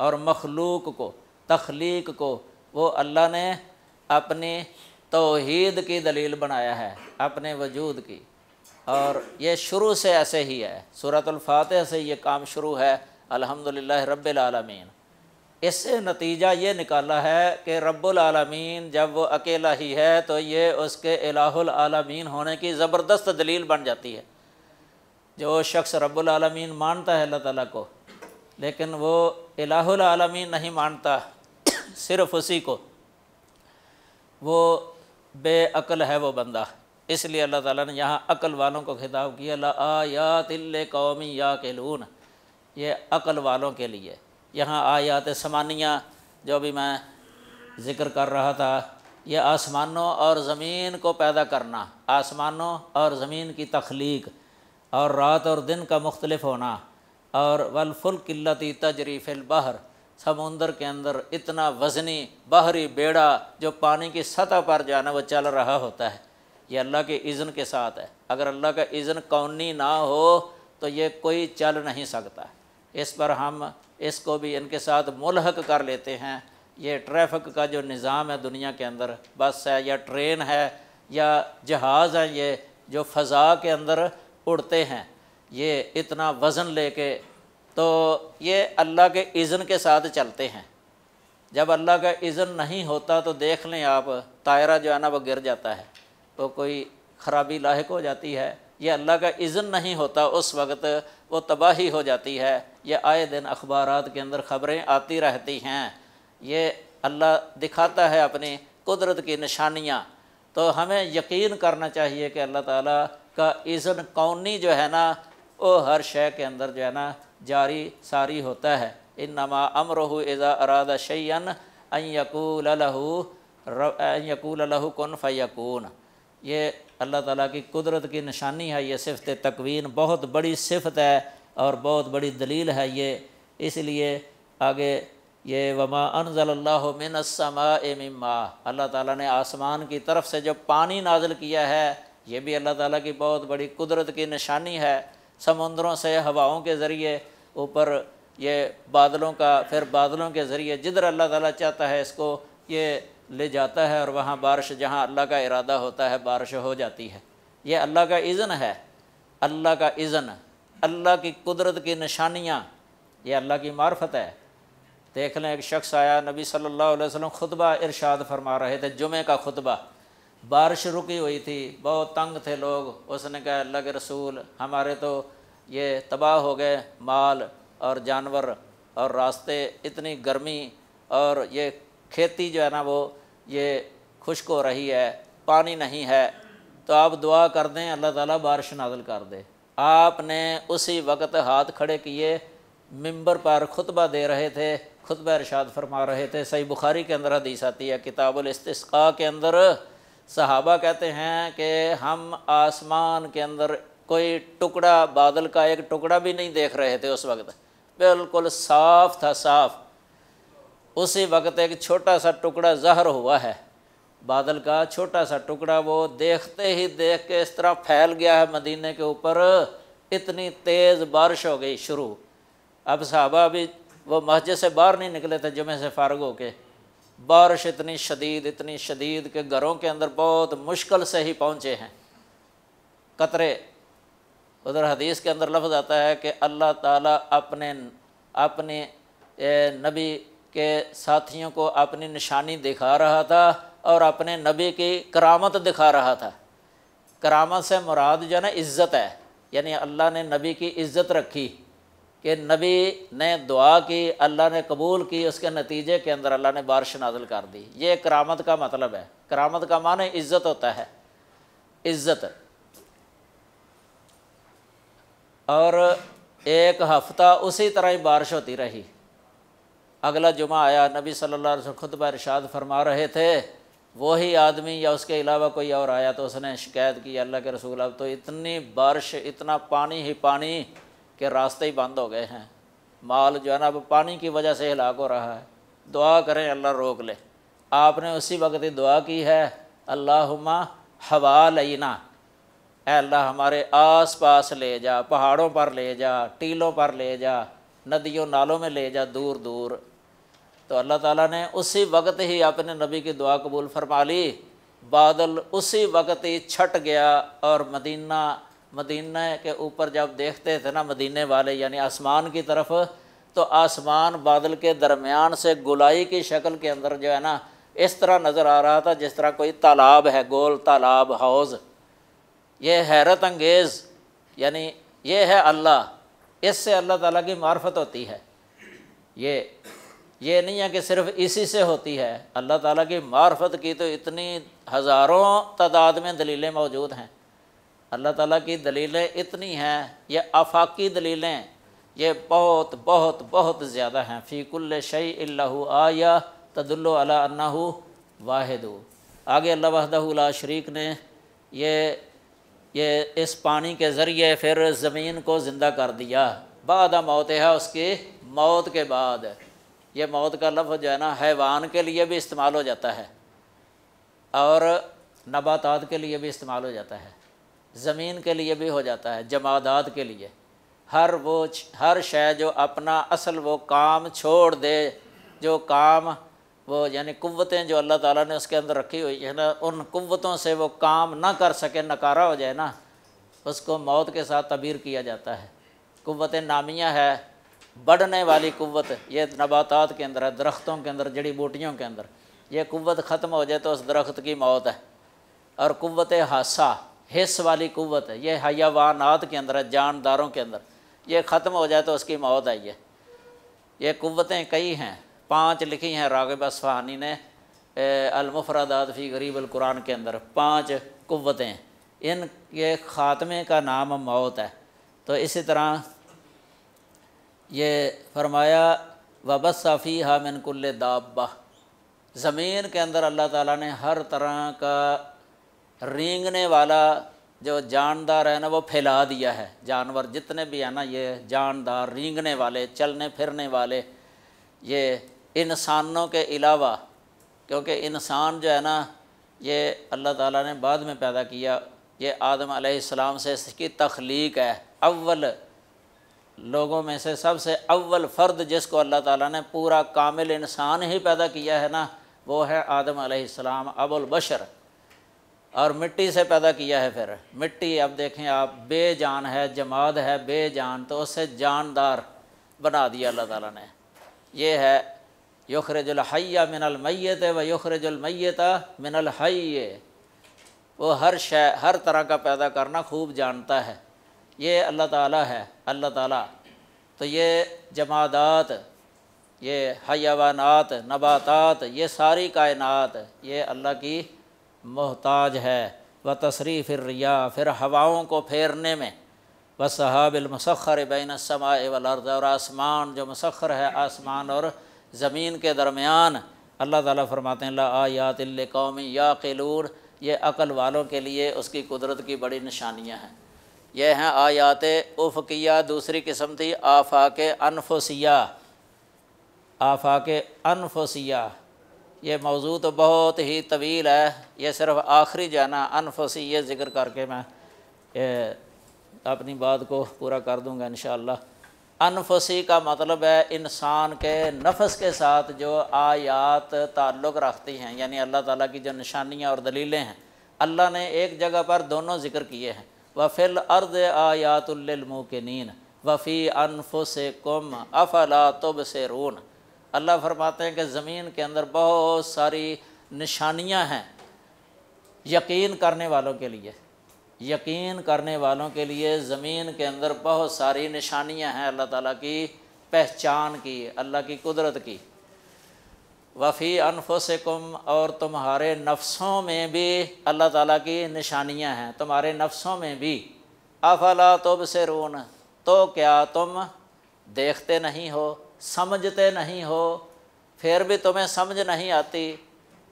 और मखलूक को तख्लीक को वो अल्लाह ने अपनी तोहीद की दलील बनाया है अपने वजूद की और ये शुरू से ऐसे ही है सूरतलफात से ये काम शुरू है अल्हम्दुलिल्लाह रबालमीन इससे नतीजा ये निकाला है कि रबालमीन जब वो अकेला ही है तो ये उसके अलामीन होने की ज़बरदस्त दलील बन जाती है जो शख्स रबालमीन मानता है अल्लाह ताली को लेकिन वो अलामीन नहीं मानता सिर्फ उसी को वो बेअल है वो बंदा इसलिए अल्लाह ताला ने यहाँ अकल वालों को खिताब किया ला आयातिल कौमी या केलून ये अकल वालों के लिए यहाँ आयात समानिया जो भी मैं ज़िक्र कर रहा था ये आसमानों और ज़मीन को पैदा करना आसमानों और ज़मीन की तख्लीक और रात और दिन का मुख्तलफ होना और वलफुल किल्लती तजरीफ़िल बहर समुंदर के अंदर इतना वजनी बाहरी बेड़ा जो पानी की सतह पर जाना वो चल रहा होता है ये अल्लाह के इज़न के साथ है अगर अल्लाह का इज़न कौनी ना हो तो ये कोई चल नहीं सकता इस पर हम इसको भी इनके साथ मुलहक कर लेते हैं ये ट्रैफिक का जो निज़ाम है दुनिया के अंदर बस है या ट्रेन है या जहाज़ हैं ये जो फ़ज़ा के अंदर उड़ते हैं ये इतना वज़न लेके तो ये अल्लाह के इज़न के साथ चलते हैं जब अल्लाह का इज़न नहीं होता तो देख लें आप तायरा जो है ना वो गिर जाता है तो कोई ख़राबी लाक हो जाती है यह अल्लाह का इज़न नहीं होता उस वक्त वो तबाही हो जाती है ये आए दिन अखबार के अंदर ख़बरें आती रहती हैं ये अल्लाह दिखाता है अपनी कुदरत की निशानियाँ तो हमें यकीन करना चाहिए कि अल्लाह ताला का इज़न कौनी जो है ना वो हर शय के अंदर जो है ना जारी सारी होता है इन नमा अमरहू एज़ा अरादा शैन अयकूल रकूल लहू कन फ़ैकून ये अल्लाह ताला की कुदरत की निशानी है ये सिफत तकवीन बहुत बड़ी सिफत है और बहुत बड़ी दलील है ये इसलिए आगे ये वमा अनज़ल्लासमा एम्मा अल्लाह ताला ने आसमान की तरफ से जो पानी नाजिल किया है ये भी अल्लाह ताला की बहुत बड़ी कुदरत की निशानी है समंदरों से हवाओं के ज़रिए ऊपर ये बादलों का फिर बादलों के ज़रिए जिधर अल्लाह ताला चाहता है इसको ये ले जाता है और वहाँ बारिश जहाँ अल्लाह का इरादा होता है बारिश हो जाती है ये अल्लाह का इज़न है अल्लाह का इज़न अल्लाह की कुदरत की निशानियाँ ये अल्लाह की मार्फत है देख लें एक शख्स आया नबी सल्लल्लाहु अलैहि वसल्लम खुतबा इरशाद फरमा रहे थे जुमे का खुतबा बारिश रुकी हुई थी बहुत तंग थे लोग उसने कहा लग रसूल हमारे तो ये तबाह हो गए माल और जानवर और रास्ते इतनी गर्मी और ये खेती जो है ना वो ये खुश्क हो रही है पानी नहीं है तो आप दुआ कर दें अल्लाह ताला बारिश नाजल कर दे आपने उसी वक्त हाथ खड़े किए मंबर पर खुतबा दे रहे थे खुतबा इरशाद फरमा रहे थे सही बुखारी के अंदर हदीस आती है किताबुल इस्तिस्का के अंदर सहाबा कहते हैं कि हम आसमान के अंदर कोई टुकड़ा बादल का एक टुकड़ा भी नहीं देख रहे थे उस वक्त बिल्कुल साफ था साफ उसी वक्त एक छोटा सा टुकड़ा जहर हुआ है बादल का छोटा सा टुकड़ा वो देखते ही देख के इस तरह फैल गया है मदीने के ऊपर इतनी तेज़ बारिश हो गई शुरू अब साहबा अभी वो मस्जिद से बाहर नहीं निकले थे जुमे से फारग के बारिश इतनी शदीद इतनी शदीद के घरों के अंदर बहुत मुश्किल से ही पहुँचे हैं कतरे उधर हदीस के अंदर लफ्ज़ आता है कि अल्लाह ताला अपने अपने नबी के साथियों को अपनी निशानी दिखा रहा था और अपने नबी की करामत दिखा रहा था करामत से मुराद जो है ना इज़्ज़त है यानी अल्लाह ने नबी की इज़्ज़त रखी कि नबी ने दुआ की अल्लाह ने कबूल की उसके नतीजे के अंदर अल्लाह ने बारिश नाजल कर दी ये करामत का मतलब है करामत का माने इज़्ज़त होता है इज़्ज़त और एक हफ्ता उसी तरह ही बारिश होती रही अगला जुमा आया नबी सल्लल्लाहु अलैहि वसल्लम खुतबा इरशाद फरमा रहे थे वही आदमी या उसके अलावा कोई और आया तो उसने शिकायत की अल्लाह के रसूल अब तो इतनी बारिश इतना पानी ही पानी कि रास्ते ही बंद हो गए हैं माल जो है ना अब पानी की वजह से हिलाक हो रहा है दुआ करें अल्लाह रोक ले आपने उसी वक्त ही दुआ की है अल्लाहुमा हवा लईना अल्लाह हमारे आस पास ले जा पहाड़ों पर ले जा टीलों पर ले जा नदियों नालों में ले जा दूर दूर तो अल्लाह ताला ने उसी वक्त ही अपने नबी की दुआ कबूल फरमा ली बादल उसी वक्त ही छट गया और मदीना मदीना के ऊपर जब देखते थे ना मदीने वाले यानी आसमान की तरफ तो आसमान बादल के दरमियान से गुलाई की शक्ल के अंदर जो है ना इस तरह नज़र आ रहा था जिस तरह कोई तालाब है गोल तालाब हौज़ ये हैरत अंगेज़ यानी ये है अल्लाह इससे अल्लाह ताला की मार्फत होती है ये ये नहीं है कि सिर्फ इसी से होती है अल्लाह ताला की मार्फत की तो इतनी हज़ारों तादाद में दलीलें मौजूद हैं अल्लाह ताला की दलीलें इतनी हैं ये आफाकी दलीलें ये बहुत बहुत बहुत ज़्यादा हैं फ़ीकुल्ल शई आया तदुल्लो अला अन्नाहु वाहिदु आगे अल्लाह वहदहुल्ला शरीक ने ये ये इस पानी के ज़रिए फिर ज़मीन को ज़िंदा कर दिया बाद मौत है उसकी मौत के बाद ये मौत का लफ्ज़ जो है ना हैवान के लिए भी इस्तेमाल हो जाता है और नबातात के लिए भी इस्तेमाल हो जाता है ज़मीन के लिए भी हो जाता है जमादात के लिए हर वो हर शय जो अपना असल वो काम छोड़ दे जो काम वो यानी कुवतें जो अल्लाह ताला ने उसके अंदर रखी हुई है ना उन कुवतों से वो काम ना कर सके नकारा हो जाए ना उसको मौत के साथ तबीर किया जाता है कुवत नामिया है बढ़ने वाली कुवत ये नबातात के अंदर है दरख्तों के अंदर जड़ी बूटियों के अंदर ये कुवत ख़त्म हो जाए तो उस दरख्त की मौत है और कुवत हादसा हिस्स वाली कुत है ये हयावानात के अंदर है जानदारों के अंदर ये ख़त्म हो जाए तो उसकी मौत आई है ये कुतें कई हैं पांच लिखी हैं रागब असफहानी ने अलमफरादात फ़ी गरीब कुरान के अंदर पांच कुतें इन ये ख़ात्मे का नाम मौत है तो इसी तरह ये फरमाया साफ़ी हामिनकुल्ल दाबा ज़मीन के अंदर अल्लाह ताला ने हर तरह का रेंगने वाला जो जानदार है ना वो फैला दिया है जानवर जितने भी हैं ना ये जानदार रेंगने वाले चलने फिरने वाले ये इंसानों के अलावा क्योंकि इंसान जो है ना ये अल्लाह ताला ने बाद में पैदा किया ये आदम आसमाम से इसकी तख्लीक है अव्वल लोगों में से सबसे अव्वल फ़र्द जिसको अल्लाह ताला ने पूरा कामिल इंसान ही पैदा किया है ना वो है आदम आसमाम अबुल बशर और मिट्टी से पैदा किया है फिर मिट्टी अब देखें आप बेजान है जमाद है बेजान तो उससे जानदार बना दिया अल्लाह ताला ने ये है युखरजुलहैया मिनल मैत व युखरजुलमैता मिनल हैये वो हर शय हर तरह का पैदा करना खूब जानता है ये अल्लाह ताला है अल्लाह ताला तो ये जमादात ये हयावानात नबातात ये सारी कायनात ये अल्लाह की मोहताज है व तसरी फिर रिया फिर हवाओं को फेरने में व सहाबिल मसखर बैन समाए वर्द और आसमान जो मसखर है आसमान और ज़मीन के दरमियान अल्लाह ताला फरमाते हैं ला आयातिल कौमी या किलून ये अक़ल वालों के लिए उसकी कुदरत की बड़ी निशानियाँ हैं ये हैं आयात उफ़किया दूसरी किस्म थी आफाक अनफोसिया आफाक अनफोसिया ये मौजूद तो बहुत ही तवील है ये सिर्फ आखिरी जाना अनफसी ये ज़िक्र करके मैं ये अपनी बात को पूरा कर दूँगा इन अनफसी का मतलब है इंसान के नफस के साथ जो आयात ताल्लुक़ रखती हैं यानी अल्लाह ताला की जो निशानियाँ और दलीलें हैं अल्लाह ने एक जगह पर दोनों ज़िक्र किए हैं वफ़िल अर्द नीन वफ़ी अनफ से कुम अफला तुब से रून अल्लाह फरमाते हैं कि ज़मीन के अंदर बहुत सारी निशानियां हैं यकीन करने वालों के लिए यकीन करने वालों के लिए ज़मीन के अंदर बहुत सारी निशानियां हैं अल्लाह ताला की पहचान की अल्लाह की कुदरत की वफ़ी अनफुसकुम और तुम्हारे नफ्सों में भी अल्लाह ताला की निशानियां हैं तुम्हारे नफ्सों में भी अफला तुब से रून तो क्या तुम देखते नहीं हो समझते नहीं हो फिर भी तुम्हें समझ नहीं आती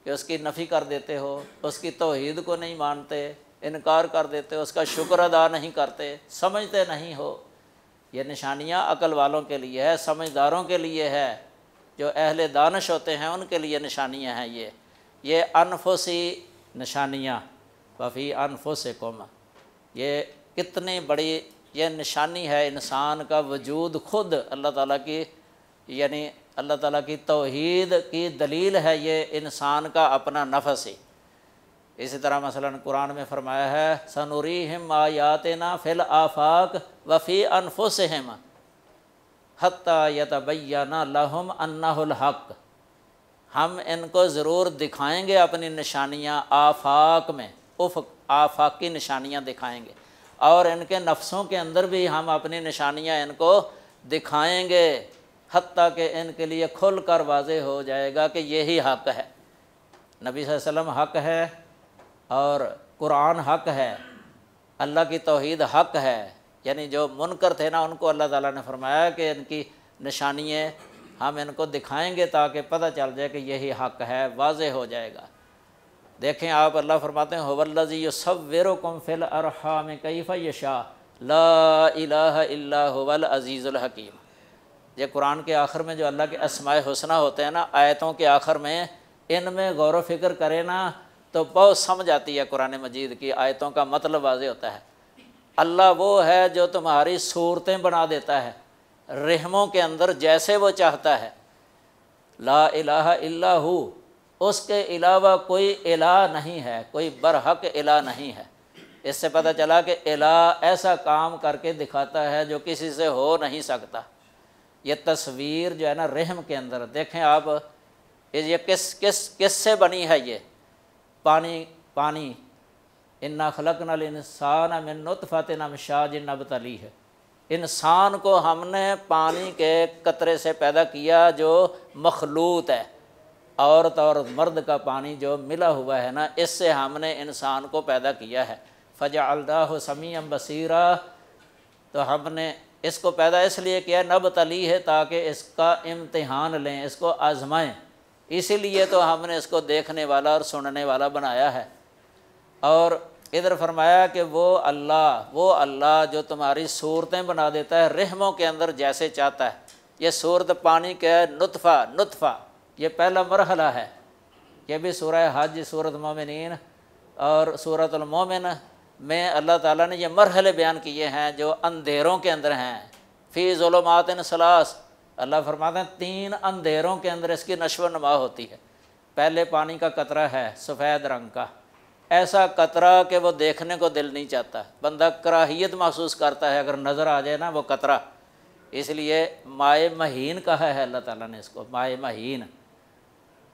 कि उसकी नफ़ी कर देते हो उसकी तोहद को नहीं मानते इनकार कर देते हो उसका शुक्र अदा नहीं करते समझते नहीं हो ये निशानियाँ अकल वालों के लिए है समझदारों के लिए है जो अहल दानश होते हैं उनके लिए निशानियाँ हैं ये ये अनफोसी निशानियाँ वफ़ी अनफुस कुम ये कितनी बड़ी ये निशानी है इंसान का वजूद खुद अल्लाह ताला की यानी अल्लाह ताला की तोहद की दलील है ये इंसान का अपना नफस ही इसी तरह मसलन कुरान में फरमाया है सनूरी हिम आयात ना फिल आफाक वफ़ी अनफुस हिम हती यतबैना लहम अन्नाक हम इनको ज़रूर दिखाएंगे अपनी निशानियाँ आफाक में उफ आफाकी निशानियाँ दिखाएंगे और इनके नफ्सों के अंदर भी हम अपनी निशानियाँ इनको दिखाएंगे हती के इनके लिए खुल कर वाजे हो जाएगा कि यही हक़ है नबी वसम हक़ है और कुरान हक़ है अल्लाह की तोहद हक़ है यानी जो मुनकर थे ना उनको अल्लाह ताला ने फरमाया कि इनकी निशानियाँ हम इनको दिखाएंगे ताकि पता चल जाए कि यही हक़ है वाज हो जाएगा देखें आप अल्लाह फरमाते हैं होवल्लाजी सब वेर अरहाम कैफ़ा यशा ला इलाहा इल्ला हुवल अज़ीज़ुल हकीम ये कुरान के आखिर में जो अल्लाह के असमाय हसना होते हैं ना आयतों के आखिर में इन में गौर फिक्र करें ना तो बहुत समझ आती है कुरान मजीद की आयतों का मतलब वाज होता है अल्लाह वो है जो तुम्हारी सूरतें बना देता है रहमों के अंदर जैसे वो चाहता है ला इलाहा इल्ला उसके अलावा कोई इला नहीं है कोई बरहक अला नहीं है इससे पता चला कि इला ऐसा काम करके दिखाता है जो किसी से हो नहीं सकता ये तस्वीर जो है ना रहम के अंदर देखें आप ये किस किस किस से बनी है ये पानी पानी इन्ना खलक नल इंसान में नुतफ़त नम शाह जिन्ना बतली है इंसान को हमने पानी के कतरे से पैदा किया जो मखलूत है औरत और मर्द का पानी जो मिला हुआ है ना इससे हमने इंसान को पैदा किया है फ़जा अलदाह समीम बसीरा तो हमने इसको पैदा इसलिए किया नब तली है ताकि इसका इम्तहान लें इसको आज़माएँ इसीलिए तो हमने इसको देखने वाला और सुनने वाला बनाया है और इधर फरमाया कि वो अल्लाह वो अल्लाह जो तुम्हारी सूरतें बना देता है रहमों के अंदर जैसे चाहता है ये सूरत पानी के नुतफ़ा नुतफ़ा ये पहला मरहला है ये भी सूरह हाजी सूरत मोमिन और सूरतमोमिन में अल्लाह ताला ने ये मरहले बयान किए हैं जो अंधेरों के अंदर हैं फ़ी ज़ुलमातिन सलास अल्लाह फरमाते हैं तीन अंधेरों के अंदर इसकी नशो नमा होती है पहले पानी का कतरा है सफ़ेद रंग का ऐसा कतरा कि वो देखने को दिल नहीं चाहता बंदा कराहियत महसूस करता है अगर नज़र आ जाए ना वो कतरा इसलिए माए महीन कहा है अल्लाह ताला ने इसको माए महीन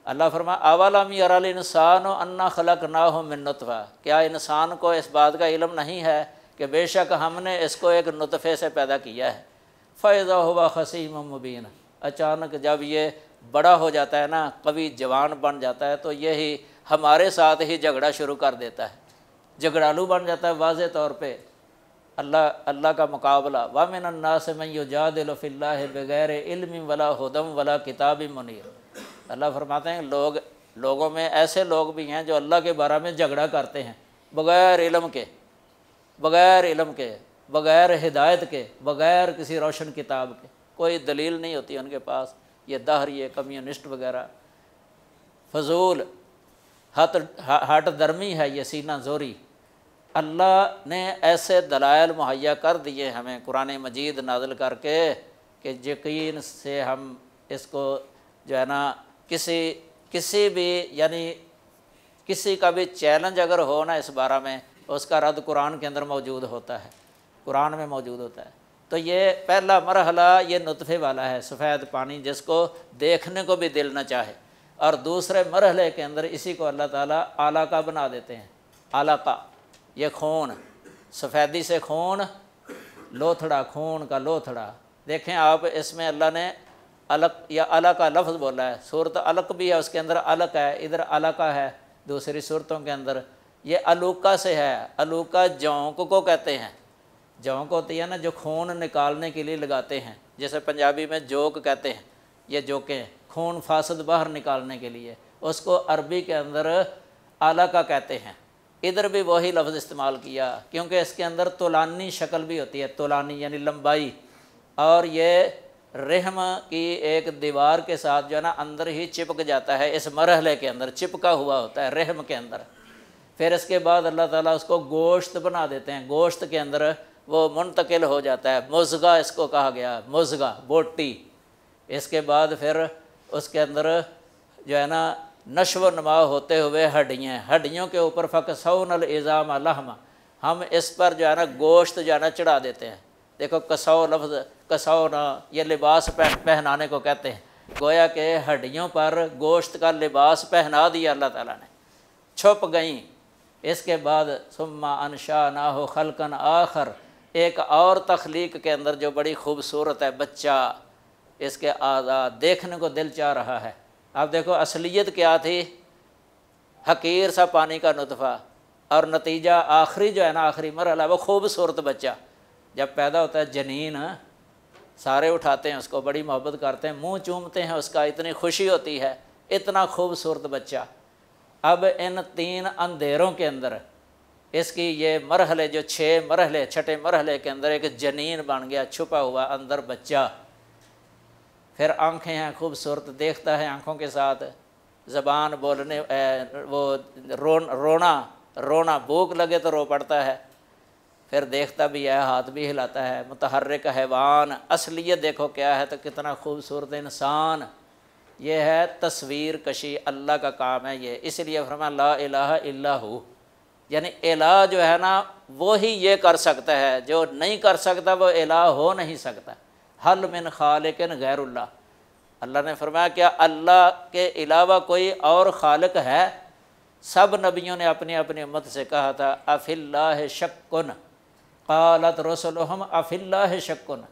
अल्लाह फरमा अवलम यरल इंसान अन्ना खलक ना हो मिनतवा क्या इंसान को इस बात का इलम नहीं है कि बेशक हमने इसको एक नुतफ़े से पैदा किया है फ़ैज़ा हुआ खसीम मुबीन अचानक जब ये बड़ा हो जाता है ना कभी जवान बन जाता है तो यही हमारे साथ ही झगड़ा शुरू कर देता है झगड़ालू बन जाता है वाज तौर पर अल्लाह अल्लाह का मुकाबला वामिन से मैं युजा दिल्ला बगैर इल्म वला हदम वला किताब मुनिर अल्लाह फरमाते हैं लोग लोगों में ऐसे लोग भी हैं जो अल्लाह के बारे में झगड़ा करते हैं बग़ैर इलम के बग़ैर इलम के बग़ैर हिदायत के बग़ैर किसी रोशन किताब के कोई दलील नहीं होती उनके पास ये ये कम्युनिस्ट वगैरह फजूल हट हट दर्मी है ये सीना जोरी अल्लाह ने ऐसे दलायल मुहैया कर दिए हमें कुरान मजीद नाजिल करके कि यकीन से हम इसको जो है ना किसी किसी भी यानी किसी का भी चैलेंज अगर हो ना इस बारे में उसका रद्द कुरान के अंदर मौजूद होता है कुरान में मौजूद होता है तो ये पहला मरहला ये नुतफ़े वाला है सफ़ेद पानी जिसको देखने को भी दिल न चाहे और दूसरे मरहले के अंदर इसी को अल्लाह ताला आला का बना देते हैं आला का ये खून सफ़ेदी से खून लोथड़ा खून का लोथड़ा देखें आप इसमें अल्लाह ने अलग या अला का लफ्ज़ बोला है सूरत अलग भी है उसके अंदर अलग है इधर अलग है दूसरी सूरतों के अंदर ये अलूका से है अलूका जौक को कहते हैं जौक होती है ना जो खून निकालने के लिए लगाते हैं जैसे पंजाबी में जोक कहते हैं ये जोके खून फासद बाहर निकालने के लिए उसको अरबी के अंदर आला का कहते हैं इधर भी वही लफ्ज़ इस्तेमाल किया क्योंकि इसके अंदर तोलानी शक्ल भी होती है तोलानी यानी लंबाई और ये रहम की एक दीवार के साथ जो है ना अंदर ही चिपक जाता है इस मरहले के अंदर चिपका हुआ होता है रहम के अंदर फिर इसके बाद अल्लाह ताला उसको गोश्त बना देते हैं गोश्त के अंदर वो मुंतकिल हो जाता है मुजगा इसको कहा गया मुजगा बोटी इसके बाद फिर उसके अंदर जो है ना नशव नमा होते हुए हड्डियाँ हड्डियों के ऊपर अल इज़ाम लहमा हम इस पर जो है ना गोश्त जो है ना चढ़ा देते हैं देखो कसौ लफ्ज़ कसौ ना ये लिबास पहनाने को कहते हैं गोया के हड्डियों पर गोश्त का लिबास पहना दिया अल्लाह ताला ने छुप गई इसके बाद सुम्मा अनशा ना हो खलकन आखर एक और तख्लीक के अंदर जो बड़ी खूबसूरत है बच्चा इसके आज़ाद देखने को दिल चाह रहा है अब देखो असलियत क्या थी हकीर सा पानी का नुतफ़ा और नतीजा आखिरी जो है ना आखिरी मरहला वो खूबसूरत बच्चा जब पैदा होता है जनीन हाँ, सारे उठाते हैं उसको बड़ी मोहब्बत करते हैं मुंह चूमते हैं उसका इतनी खुशी होती है इतना खूबसूरत बच्चा अब इन तीन अंधेरों के अंदर इसकी ये मरहले जो छः मरहले छठे मरहले के अंदर एक जनीन बन गया छुपा हुआ अंदर बच्चा फिर आँखें हैं खूबसूरत देखता है आँखों के साथ ज़बान बोलने ए, वो रो रोना रोना भूख लगे तो रो पड़ता है फिर देखता भी है हाथ भी हिलाता है मतहरक हैवान असलियत देखो क्या है तो कितना खूबसूरत इंसान ये है तस्वीर कशी अल्लाह का काम है ये इसलिए फरमा ला यानी एला जो है ना वो ही ये कर सकता है जो नहीं कर सकता वो एला हो नहीं सकता हल मिन खालिकिन गैरुल्ला अल्लाह ने फरमाया क्या अल्लाह के अलावा कोई और खालक है सब नबियों ने अपनी अपनी उम्मत से कहा था अफिल्ला शक्न कालत रसोलहम अफिल्ला शक्न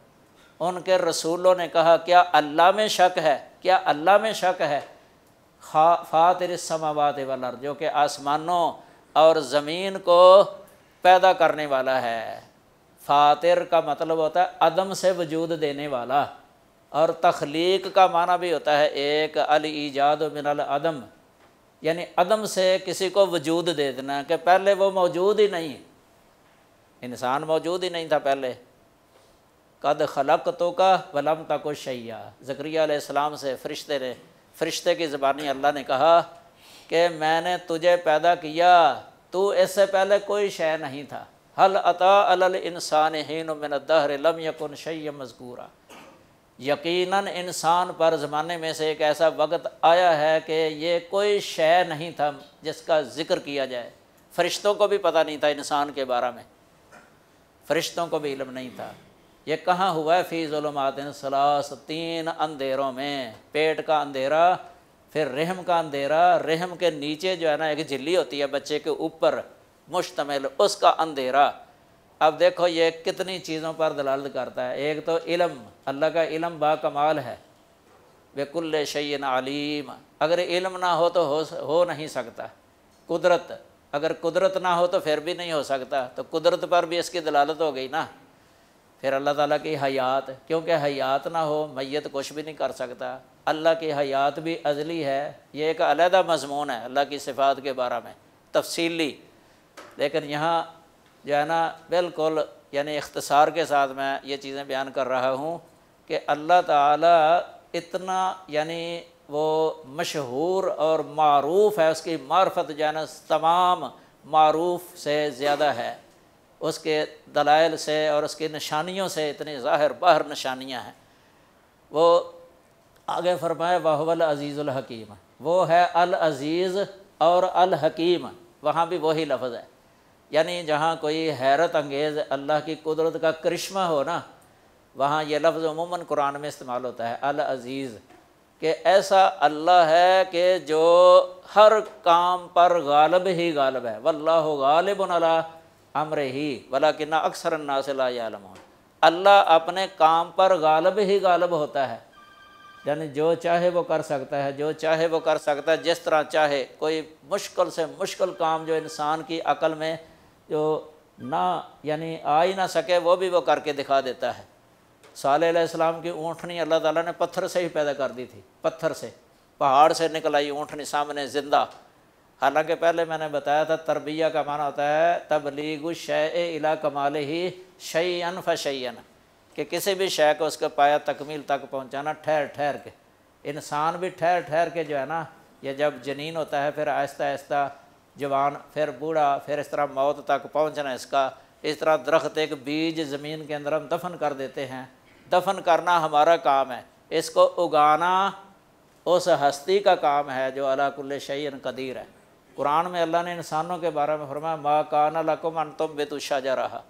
उनके रसूलों ने कहा क्या अल्लाह में शक है क्या अल्लाह में शक है खा फातिर समावात वलर जो कि आसमानों और ज़मीन को पैदा करने वाला है फातिर का मतलब होता है अदम से वजूद देने वाला और तख्लीक का माना भी होता है एक अल ईजाद मिनल अदम यानी अदम से किसी को वजूद दे देना कि पहले वो मौजूद ही नहीं इंसान मौजूद ही नहीं था पहले कद खलक तो का वलम तक शैया जक्रियालाम से फरिश्ते ने फरिश्ते की ज़बानी अल्लाह ने कहा कि मैंने तुझे पैदा किया तू इससे पहले कोई शय नहीं था हल अता अल इंसान हीन मिन दहर लम यकुन शैय मजकूरा यकीनन इंसान पर ज़माने में से एक ऐसा वक्त आया है कि ये कोई शय नहीं था जिसका ज़िक्र किया जाए फरिश्तों को भी पता नहीं था इंसान के बारे में फरिश्तों को भी इलम नहीं था ये कहाँ हुआ है फ़ी फ़ीजुलमातिन सलास तीन अंधेरों में पेट का अंधेरा फिर रहम का अंधेरा रहम के नीचे जो है ना एक झिल्ली होती है बच्चे के ऊपर मुश्तमिल उसका अंधेरा अब देखो ये कितनी चीज़ों पर दलालत करता है एक तो इलम अल्लाह का इलम कमाल है बेकुल्ल शैन आलीम अगर इलम ना हो तो हो, हो नहीं सकता कुदरत अगर कुदरत ना हो तो फिर भी नहीं हो सकता तो कुदरत पर भी इसकी दलालत हो गई ना फिर अल्लाह ताला की हयात क्योंकि हयात ना हो मैत कुछ भी नहीं कर सकता अल्लाह की हयात भी अजली है ये एक अलहदा मजमून है अल्लाह की सिफात के बारे में तफसीली लेकिन यहाँ जो है ना बिल्कुल यानी इख्तसार के साथ मैं ये चीज़ें बयान कर रहा हूँ कि अल्लाह ताला इतना यानी वो मशहूर और मरूफ है उसकी मार्फत जानस तमाम मरूफ से ज़्यादा है उसके दलाइल से और उसकी निशानियों से इतनी ज़ाहिर बाहर निशानियाँ हैं वो आगे फरमाए वाहवल अज़ीज़ुल हकीम वो है अल अज़ीज़ और अल हकीम वहाँ भी वही लफ्ज़ है यानी जहाँ कोई हैरत अंगेज़ अल्लाह की कुदरत का करिश्मा हो ना वहाँ ये लफ्ज़ उमूमा कुरान में इस्तेमाल होता है अल अज़ीज़ कि ऐसा अल्लाह है कि जो हर काम पर गालब ही गालब है वल्लाह गालिब अला अमर ही वला कि ना अक्सर अन्ना से लाम अल्लाह अपने काम पर गालब ही गालब होता है यानी जो चाहे वो कर सकता है जो चाहे वो कर सकता है जिस तरह चाहे कोई मुश्किल से मुश्किल काम जो इंसान की अकल में जो ना यानी आ ही ना सके वो भी वो करके दिखा देता है सालेम की ऊँटनी अल्लाह ताला ने पत्थर से ही पैदा कर दी थी पत्थर से पहाड़ से निकल आई ऊँटनी सामने ज़िंदा हालांकि पहले मैंने बताया था तरबिया का माना होता है तबलीग शय इला कमाल ही शयन फ़शन कि किसी भी शय को उसके पाया तकमील तक पहुँचाना ठहर ठहर के इंसान भी ठहर ठहर के जो है ना यह जब जनीन होता है फिर आहिस्ता आहिस्ता जवान फिर बूढ़ा फिर इस तरह मौत तक पहुँचना इसका इस तरह दरख्त एक बीज ज़मीन के अंदर हम दफन कर देते हैं दफन करना हमारा काम है इसको उगाना उस हस्ती का काम है जो अलाकुल्ल शैन कदीर है कुरान में अल्लाह ने इंसानों के बारे में फरमाया मा कान लकुमन तुम बेतुशा जा रहा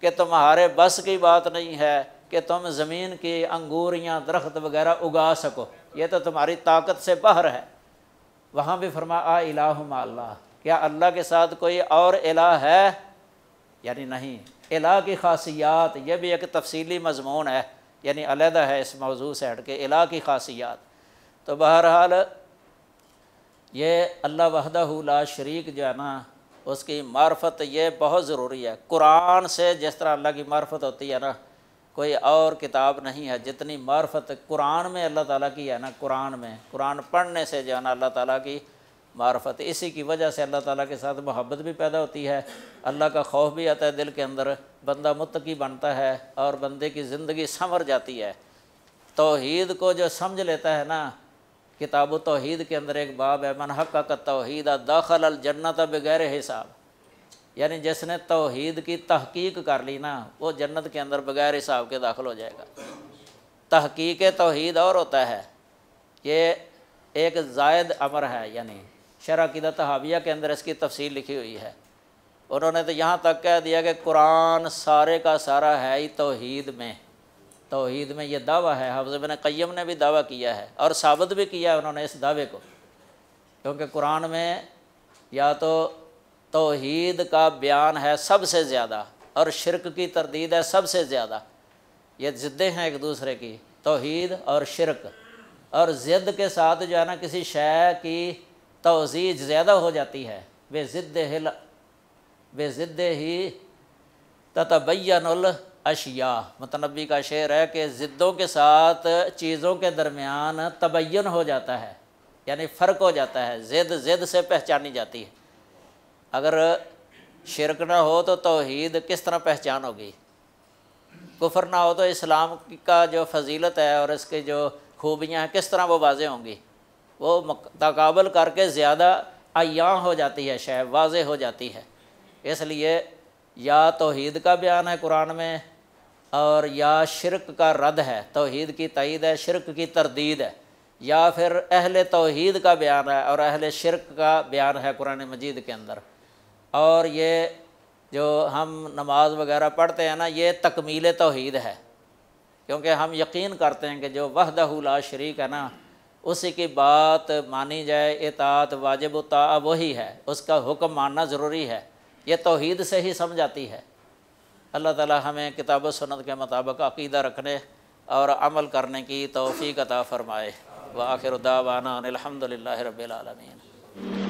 कि तुम्हारे बस की बात नहीं है कि तुम ज़मीन की अंगूरियाँ दरख्त वगैरह उगा सको ये तो तुम्हारी ताकत से बाहर है वहाँ भी फरमा आ इलाह क्या अल्लाह के साथ कोई और इलाह है यानी नहीं इला की खासियात यह भी एक तफसीली मजमून है यानी अलहदा है इस मौजू से हट के इला की खासियात तो बहरहाल ये अल्लाह वहदा ला शरीक जो है ना उसकी मार्फत ये बहुत ज़रूरी है कुरान से जिस तरह अल्लाह की मार्फत होती है ना कोई और किताब नहीं है जितनी मार्फत कुरान में अल्लाह ताला की है ना कुरान में कुरान पढ़ने से जो है ना अल्लाह ताला की मार्फत इसी की वजह से अल्लाह ताला के साथ मोहब्बत भी पैदा होती है अल्लाह का खौफ भी आता है दिल के अंदर बंदा मुतकी बनता है और बंदे की ज़िंदगी संवर जाती है तोहद को जो समझ लेता है ना किताब व तोहद के अंदर एक बाब है मनहक़ का तोहद दाखल अल जन्नत बगैर हिसाब यानी जिसने तोहीद की तहकीक कर ली ना वो जन्नत के अंदर बगैर हिसाब के दाखिल हो जाएगा तहकीक तोहद और होता है ये एक जायद अमर है यानी शरा किदत तहाविया के अंदर इसकी तफसील लिखी हुई है उन्होंने तो यहाँ तक कह दिया कि कुरान सारे का सारा है ही तोहद में तोहद में यह दावा है हफ्ज़ बिन कैम ने भी दावा किया है और साबित भी किया है उन्होंने इस दावे को क्योंकि कुरान में या तो तोहद का बयान है सबसे ज़्यादा और शिरक की तरदीद है सबसे ज़्यादा ये ज़िद्दें हैं एक दूसरे की तोहद और शिरक और ज़िद के साथ जो है ना किसी शय की तोज़ीज ज़्यादा हो जाती है वे ज़िद्द हिल वे ज़िद्द ही ततबैनल अशिया मतनबी का शेर है कि ज़िद्दों के साथ चीज़ों के दरमियान तबैन हो जाता है यानी फ़र्क हो जाता है ज़िद ज़िद से पहचानी जाती है अगर शिरक ना हो तो तोहद किस तरह पहचान होगी कुफर ना हो तो इस्लाम का जो फजीलत है और इसकी जो खूबियाँ हैं किस तरह वो वाजें होंगी वो तकबल करके ज़्यादा अया हो जाती है शह वाज हो जाती है इसलिए या तोहद का बयान है कुरान में और या शिरक का रद्द है तोहद की तईद है शिरक की तरदीद है या फिर अहल तोहद का बयान है और अहल शिरक का बयान है कुरान मजीद के अंदर और ये जो हम नमाज वगैरह पढ़ते हैं ना ये तकमील तोहद है क्योंकि हम यकीन करते हैं कि जो वहदहला शरीक है ना उसी की बात मानी जाए एतात वाजिब उता वही है उसका हुक्म मानना ज़रूरी है ये तोहद से ही समझ आती है अल्लाह ताला हमें किताब सनत के मुताबिक अकीदा रखने और अमल करने की तोफ़ी अता फ़रमाए व आखिर उदावाना अलहमदिल्ला रबीआलमीन